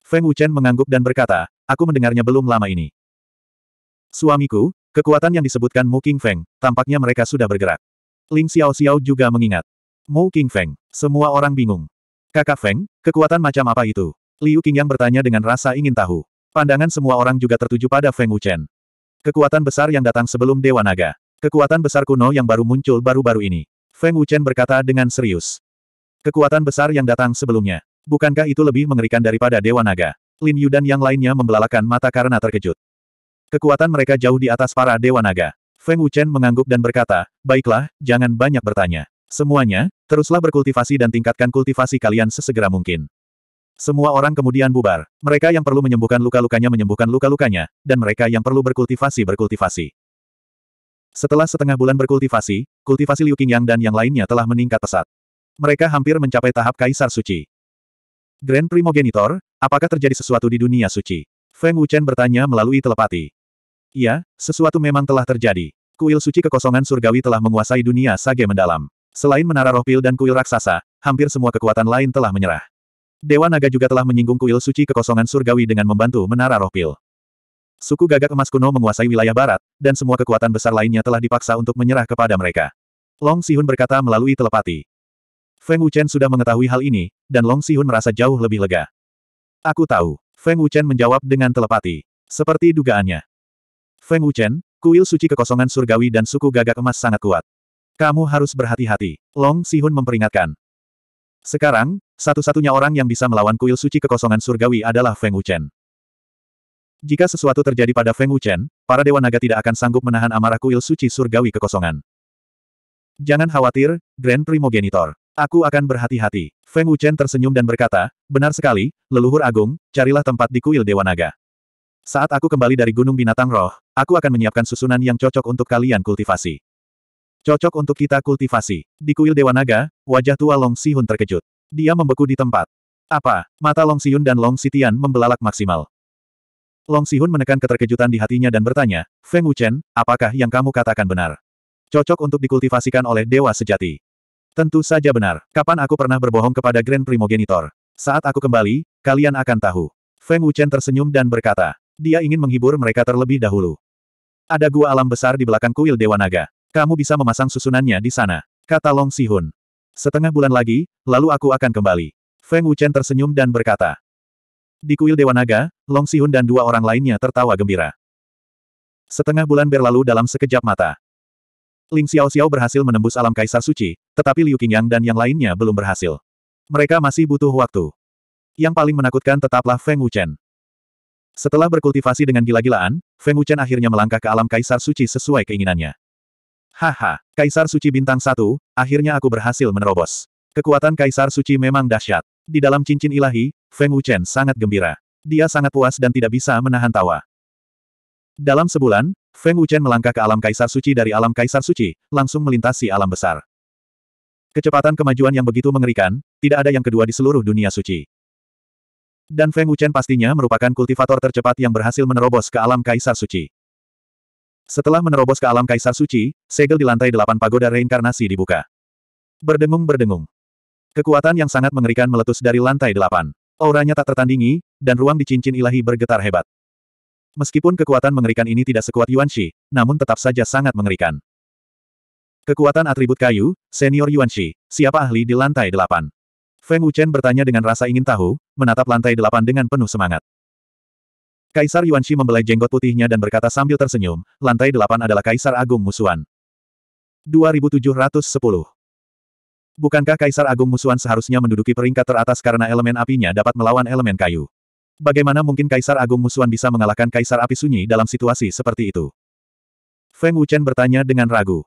Feng Wuchen mengangguk dan berkata, aku mendengarnya belum lama ini. Suamiku, kekuatan yang disebutkan Mu King Feng, tampaknya mereka sudah bergerak. Ling Xiao Xiao juga mengingat. Mu King Feng, semua orang bingung. Kakak Feng, kekuatan macam apa itu? Liu Qingyang bertanya dengan rasa ingin tahu. Pandangan semua orang juga tertuju pada Feng Wuchen. Kekuatan besar yang datang sebelum Dewa Naga. Kekuatan besar kuno yang baru muncul baru-baru ini. Feng Wuchen berkata dengan serius. Kekuatan besar yang datang sebelumnya. Bukankah itu lebih mengerikan daripada Dewa Naga? Lin Yu dan yang lainnya membelalakan mata karena terkejut. Kekuatan mereka jauh di atas para Dewa Naga. Feng Wuchen mengangguk dan berkata, Baiklah, jangan banyak bertanya. Semuanya, teruslah berkultivasi dan tingkatkan kultivasi kalian sesegera mungkin. Semua orang kemudian bubar. Mereka yang perlu menyembuhkan luka-lukanya menyembuhkan luka-lukanya, dan mereka yang perlu berkultivasi berkultivasi. Setelah setengah bulan berkultivasi, kultivasi Liu Qingyang dan yang lainnya telah meningkat pesat. Mereka hampir mencapai tahap Kaisar Suci. Grand Primogenitor, apakah terjadi sesuatu di dunia suci? Feng Wuchen bertanya melalui telepati. Iya, sesuatu memang telah terjadi. Kuil suci kekosongan surgawi telah menguasai dunia sage mendalam. Selain menara roh pil dan kuil raksasa, hampir semua kekuatan lain telah menyerah. Dewa Naga juga telah menyinggung kuil suci kekosongan surgawi dengan membantu menara roh pil. Suku gagak emas kuno menguasai wilayah barat, dan semua kekuatan besar lainnya telah dipaksa untuk menyerah kepada mereka. Long Sihun berkata melalui telepati. Feng Wuchen sudah mengetahui hal ini, dan Long Sihun merasa jauh lebih lega. Aku tahu. Feng Wuchen menjawab dengan telepati. Seperti dugaannya. Feng Wuchen, kuil suci kekosongan surgawi dan suku gagak emas sangat kuat. Kamu harus berhati-hati. Long Sihun memperingatkan. Sekarang, satu-satunya orang yang bisa melawan kuil suci kekosongan surgawi adalah Feng Wuchen. Jika sesuatu terjadi pada Feng Wuchen, para Dewa Naga tidak akan sanggup menahan amarah kuil suci surgawi kekosongan. Jangan khawatir, Grand Primogenitor. Aku akan berhati-hati. Feng Wuchen tersenyum dan berkata, benar sekali, leluhur agung, carilah tempat di kuil Dewa Naga. Saat aku kembali dari Gunung Binatang Roh, aku akan menyiapkan susunan yang cocok untuk kalian kultivasi. Cocok untuk kita kultivasi. Di kuil Dewa Naga, wajah tua Long Sihun terkejut. Dia membeku di tempat. Apa? Mata Long Siun dan Long Sitian membelalak maksimal. Long Sihun menekan keterkejutan di hatinya dan bertanya, Feng Wuchen, apakah yang kamu katakan benar? Cocok untuk dikultivasikan oleh dewa sejati. Tentu saja benar. Kapan aku pernah berbohong kepada Grand Primogenitor? Saat aku kembali, kalian akan tahu. Feng Wuchen tersenyum dan berkata, dia ingin menghibur mereka terlebih dahulu. Ada gua alam besar di belakang kuil Dewa Naga. Kamu bisa memasang susunannya di sana, kata Long Sihun. Setengah bulan lagi, lalu aku akan kembali. Feng Wuchen tersenyum dan berkata. Di kuil Dewa Naga, Long Sihun dan dua orang lainnya tertawa gembira. Setengah bulan berlalu dalam sekejap mata. Ling Xiao Xiao berhasil menembus alam Kaisar Suci, tetapi Liu Qingyang dan yang lainnya belum berhasil. Mereka masih butuh waktu. Yang paling menakutkan tetaplah Feng Wuchen. Setelah berkultivasi dengan gila-gilaan, Feng Wuchen akhirnya melangkah ke alam Kaisar Suci sesuai keinginannya. Haha, Kaisar Suci Bintang Satu, akhirnya aku berhasil menerobos. Kekuatan Kaisar Suci memang dahsyat. Di dalam cincin ilahi, Feng Wuchen sangat gembira. Dia sangat puas dan tidak bisa menahan tawa. Dalam sebulan, Feng Wuchen melangkah ke alam Kaisar Suci dari alam Kaisar Suci, langsung melintasi alam besar. Kecepatan kemajuan yang begitu mengerikan, tidak ada yang kedua di seluruh dunia suci. Dan Feng Wuchen pastinya merupakan kultivator tercepat yang berhasil menerobos ke alam Kaisar Suci. Setelah menerobos ke alam Kaisar Suci, segel di lantai delapan pagoda reinkarnasi dibuka. Berdengung-berdengung. Kekuatan yang sangat mengerikan meletus dari lantai delapan. Auranya tak tertandingi, dan ruang di cincin ilahi bergetar hebat. Meskipun kekuatan mengerikan ini tidak sekuat Yuan Shi, namun tetap saja sangat mengerikan. Kekuatan atribut kayu, senior Yuan Shi, siapa ahli di lantai delapan? Feng Wuchen bertanya dengan rasa ingin tahu, menatap lantai delapan dengan penuh semangat. Kaisar Yuan Shi membelai jenggot putihnya dan berkata sambil tersenyum, lantai delapan adalah Kaisar Agung Musuan. 2710. Bukankah Kaisar Agung Musuan seharusnya menduduki peringkat teratas karena elemen apinya dapat melawan elemen kayu? Bagaimana mungkin Kaisar Agung Musuan bisa mengalahkan Kaisar Api Sunyi dalam situasi seperti itu? Feng Wuchen bertanya dengan ragu.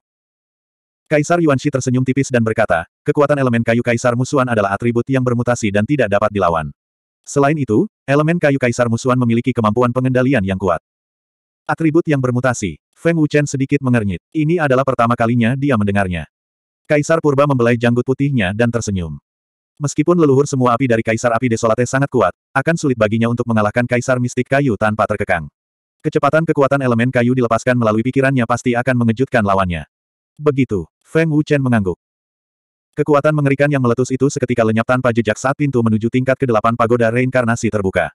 Kaisar Yuan Shi tersenyum tipis dan berkata, kekuatan elemen kayu Kaisar Musuan adalah atribut yang bermutasi dan tidak dapat dilawan. Selain itu, elemen kayu Kaisar musuhan memiliki kemampuan pengendalian yang kuat. Atribut yang bermutasi. Feng Wuchen sedikit mengernyit. Ini adalah pertama kalinya dia mendengarnya. Kaisar Purba membelai janggut putihnya dan tersenyum. Meskipun leluhur semua api dari Kaisar Api Desolate sangat kuat, akan sulit baginya untuk mengalahkan Kaisar Mistik Kayu tanpa terkekang. Kecepatan kekuatan elemen kayu dilepaskan melalui pikirannya pasti akan mengejutkan lawannya. Begitu, Feng Wuchen mengangguk. Kekuatan mengerikan yang meletus itu seketika lenyap tanpa jejak saat pintu menuju tingkat ke-8 pagoda reinkarnasi terbuka.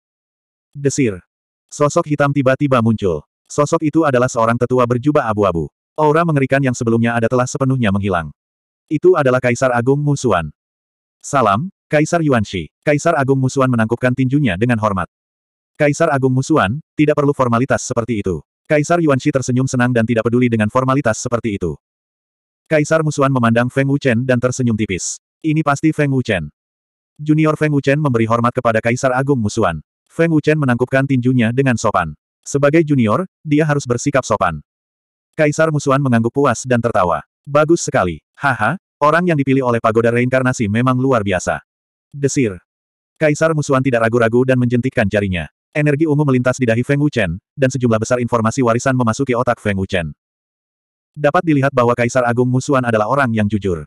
Desir. Sosok hitam tiba-tiba muncul. Sosok itu adalah seorang tetua berjubah abu-abu. Aura mengerikan yang sebelumnya ada telah sepenuhnya menghilang. Itu adalah Kaisar Agung Musuan. Salam, Kaisar Yuan Shi. Kaisar Agung Musuan menangkupkan tinjunya dengan hormat. Kaisar Agung Musuan, tidak perlu formalitas seperti itu. Kaisar Yuan Shi tersenyum senang dan tidak peduli dengan formalitas seperti itu. Kaisar Musuan memandang Feng Wuchen dan tersenyum tipis. Ini pasti Feng Wuchen. Junior Feng Wuchen memberi hormat kepada Kaisar Agung Musuan. Feng Wuchen menangkupkan tinjunya dengan sopan. Sebagai junior, dia harus bersikap sopan. Kaisar Musuan mengangguk puas dan tertawa. Bagus sekali. Haha, orang yang dipilih oleh pagoda reinkarnasi memang luar biasa. Desir. Kaisar Musuan tidak ragu-ragu dan menjentikkan jarinya. Energi ungu melintas di dahi Feng Wuchen, dan sejumlah besar informasi warisan memasuki otak Feng Wuchen. Dapat dilihat bahwa Kaisar Agung Musuan adalah orang yang jujur.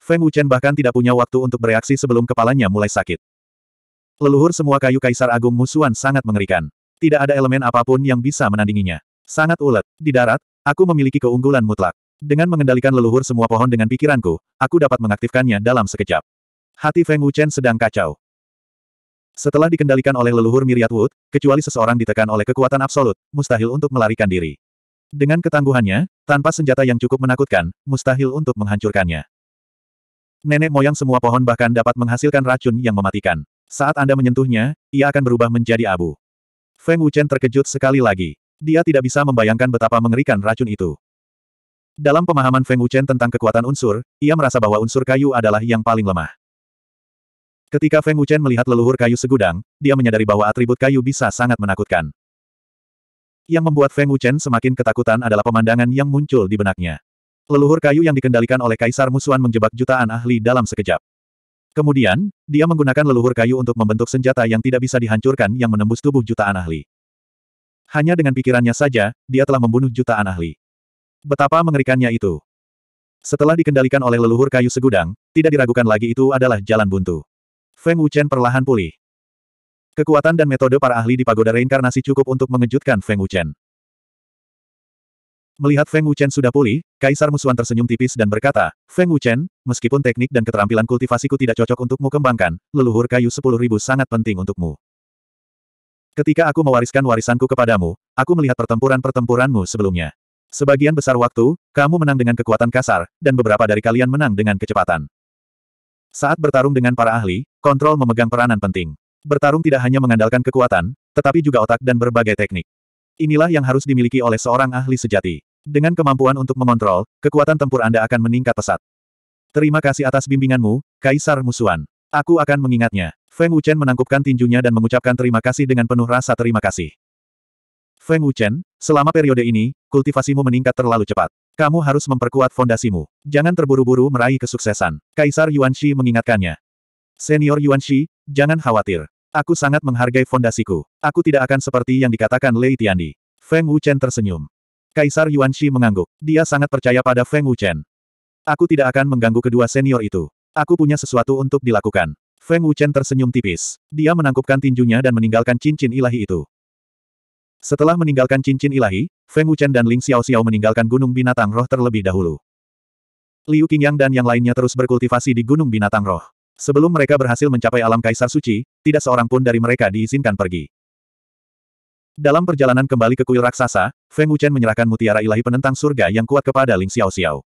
Feng Wuchen bahkan tidak punya waktu untuk bereaksi sebelum kepalanya mulai sakit. Leluhur semua kayu Kaisar Agung Musuan sangat mengerikan. Tidak ada elemen apapun yang bisa menandinginya. Sangat ulet. Di darat, aku memiliki keunggulan mutlak. Dengan mengendalikan leluhur semua pohon dengan pikiranku, aku dapat mengaktifkannya dalam sekejap. Hati Feng Wuchen sedang kacau. Setelah dikendalikan oleh leluhur Miriat Wood, kecuali seseorang ditekan oleh kekuatan absolut, mustahil untuk melarikan diri. Dengan ketangguhannya, tanpa senjata yang cukup menakutkan, mustahil untuk menghancurkannya. Nenek moyang semua pohon bahkan dapat menghasilkan racun yang mematikan. Saat Anda menyentuhnya, ia akan berubah menjadi abu. Feng Wuchen terkejut sekali lagi. Dia tidak bisa membayangkan betapa mengerikan racun itu. Dalam pemahaman Feng Wuchen tentang kekuatan unsur, ia merasa bahwa unsur kayu adalah yang paling lemah. Ketika Feng Wuchen melihat leluhur kayu segudang, dia menyadari bahwa atribut kayu bisa sangat menakutkan. Yang membuat Feng Wuchen semakin ketakutan adalah pemandangan yang muncul di benaknya. Leluhur kayu yang dikendalikan oleh Kaisar Musuan menjebak jutaan ahli dalam sekejap. Kemudian, dia menggunakan leluhur kayu untuk membentuk senjata yang tidak bisa dihancurkan yang menembus tubuh jutaan ahli. Hanya dengan pikirannya saja, dia telah membunuh jutaan ahli. Betapa mengerikannya itu. Setelah dikendalikan oleh leluhur kayu segudang, tidak diragukan lagi itu adalah jalan buntu. Feng Wuchen perlahan pulih. Kekuatan dan metode para ahli di pagoda reinkarnasi cukup untuk mengejutkan Feng Wuchen. Melihat Feng Wuchen sudah pulih, Kaisar Musuan tersenyum tipis dan berkata, Feng Wuchen, meskipun teknik dan keterampilan kultivasiku tidak cocok untukmu kembangkan, leluhur kayu sepuluh ribu sangat penting untukmu. Ketika aku mewariskan warisanku kepadamu, aku melihat pertempuran-pertempuranmu sebelumnya. Sebagian besar waktu, kamu menang dengan kekuatan kasar, dan beberapa dari kalian menang dengan kecepatan. Saat bertarung dengan para ahli, kontrol memegang peranan penting. Bertarung tidak hanya mengandalkan kekuatan, tetapi juga otak dan berbagai teknik. Inilah yang harus dimiliki oleh seorang ahli sejati. Dengan kemampuan untuk mengontrol, kekuatan tempur Anda akan meningkat pesat. Terima kasih atas bimbinganmu, Kaisar Musuan. Aku akan mengingatnya. Feng Wuchen menangkupkan tinjunya dan mengucapkan terima kasih dengan penuh rasa terima kasih. Feng Wuchen, selama periode ini, kultivasimu meningkat terlalu cepat. Kamu harus memperkuat fondasimu. Jangan terburu-buru meraih kesuksesan. Kaisar Yuan Shi mengingatkannya. Senior Yuan Shi. Jangan khawatir. Aku sangat menghargai fondasiku. Aku tidak akan seperti yang dikatakan Lei Tiandi. Feng Wuchen tersenyum. Kaisar Yuanxi mengangguk. Dia sangat percaya pada Feng Wuchen. Aku tidak akan mengganggu kedua senior itu. Aku punya sesuatu untuk dilakukan. Feng Wuchen tersenyum tipis. Dia menangkupkan tinjunya dan meninggalkan cincin ilahi itu. Setelah meninggalkan cincin ilahi, Feng Wuchen dan Ling Xiao Xiao meninggalkan Gunung Binatang Roh terlebih dahulu. Liu Qingyang dan yang lainnya terus berkultivasi di Gunung Binatang Roh. Sebelum mereka berhasil mencapai alam kaisar suci, tidak seorang pun dari mereka diizinkan pergi. Dalam perjalanan kembali ke kuil raksasa, Feng Wuchen menyerahkan mutiara ilahi penentang surga yang kuat kepada Ling Xiao Xiao.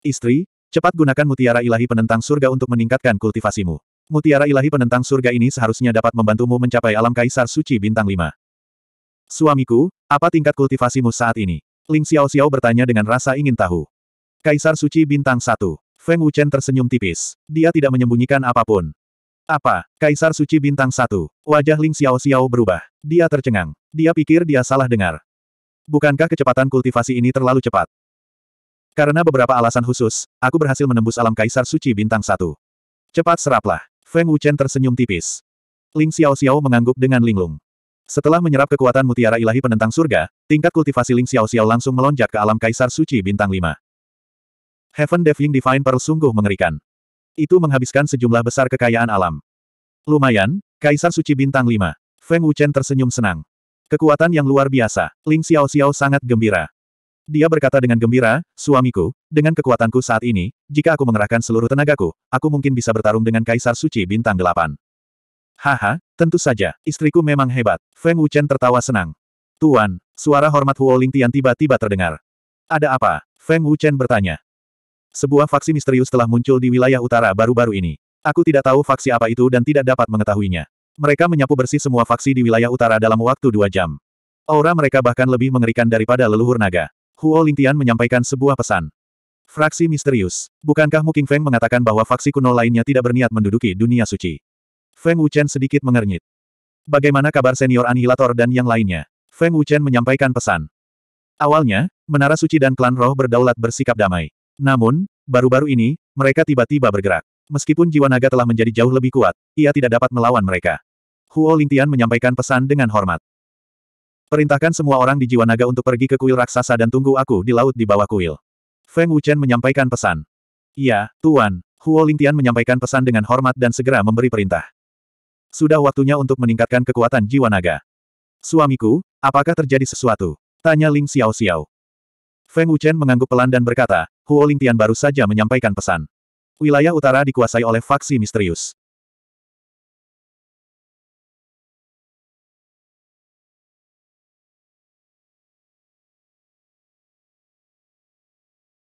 Istri, cepat gunakan mutiara ilahi penentang surga untuk meningkatkan kultivasimu. Mutiara ilahi penentang surga ini seharusnya dapat membantumu mencapai alam kaisar suci bintang lima. Suamiku, apa tingkat kultivasimu saat ini? Ling Xiao Xiao bertanya dengan rasa ingin tahu. Kaisar suci bintang satu. Feng Wuchen tersenyum tipis. Dia tidak menyembunyikan apapun. Apa? Kaisar Suci Bintang Satu. Wajah Ling Xiao Xiao berubah. Dia tercengang. Dia pikir dia salah dengar. Bukankah kecepatan kultivasi ini terlalu cepat? Karena beberapa alasan khusus, aku berhasil menembus alam Kaisar Suci Bintang Satu. Cepat seraplah. Feng Wuchen tersenyum tipis. Ling Xiao Xiao mengangguk dengan linglung. Setelah menyerap kekuatan mutiara ilahi penentang surga, tingkat kultivasi Ling Xiao Xiao langsung melonjak ke alam Kaisar Suci Bintang Lima. Heaven Deving Divine Pearl sungguh mengerikan. Itu menghabiskan sejumlah besar kekayaan alam. Lumayan, Kaisar Suci Bintang 5. Feng Wuchen tersenyum senang. Kekuatan yang luar biasa. Ling Xiao Xiao sangat gembira. Dia berkata dengan gembira, suamiku, dengan kekuatanku saat ini, jika aku mengerahkan seluruh tenagaku, aku mungkin bisa bertarung dengan Kaisar Suci Bintang 8. Haha, tentu saja, istriku memang hebat. Feng Wuchen tertawa senang. Tuan, suara hormat Huo Ling Tian tiba-tiba terdengar. Ada apa? Feng Wuchen bertanya. Sebuah faksi misterius telah muncul di wilayah utara baru-baru ini. Aku tidak tahu faksi apa itu dan tidak dapat mengetahuinya. Mereka menyapu bersih semua faksi di wilayah utara dalam waktu dua jam. Aura mereka bahkan lebih mengerikan daripada leluhur naga. Huo Lingtian menyampaikan sebuah pesan. Fraksi misterius. Bukankah Mu Feng mengatakan bahwa faksi kuno lainnya tidak berniat menduduki dunia suci? Feng Wuchen sedikit mengernyit. Bagaimana kabar senior anihilator dan yang lainnya? Feng Wuchen menyampaikan pesan. Awalnya, Menara Suci dan klan roh berdaulat bersikap damai. Namun, baru-baru ini, mereka tiba-tiba bergerak. Meskipun jiwa naga telah menjadi jauh lebih kuat, ia tidak dapat melawan mereka. Huo Lingtian menyampaikan pesan dengan hormat. Perintahkan semua orang di jiwa naga untuk pergi ke kuil raksasa dan tunggu aku di laut di bawah kuil. Feng Wuchen menyampaikan pesan. Iya, Tuan. Huo Lingtian menyampaikan pesan dengan hormat dan segera memberi perintah. Sudah waktunya untuk meningkatkan kekuatan jiwa naga. Suamiku, apakah terjadi sesuatu? Tanya Ling Xiao Xiao. Feng Wuchen mengangguk pelan dan berkata, Hu Olimpian baru saja menyampaikan pesan. Wilayah utara dikuasai oleh faksi misterius.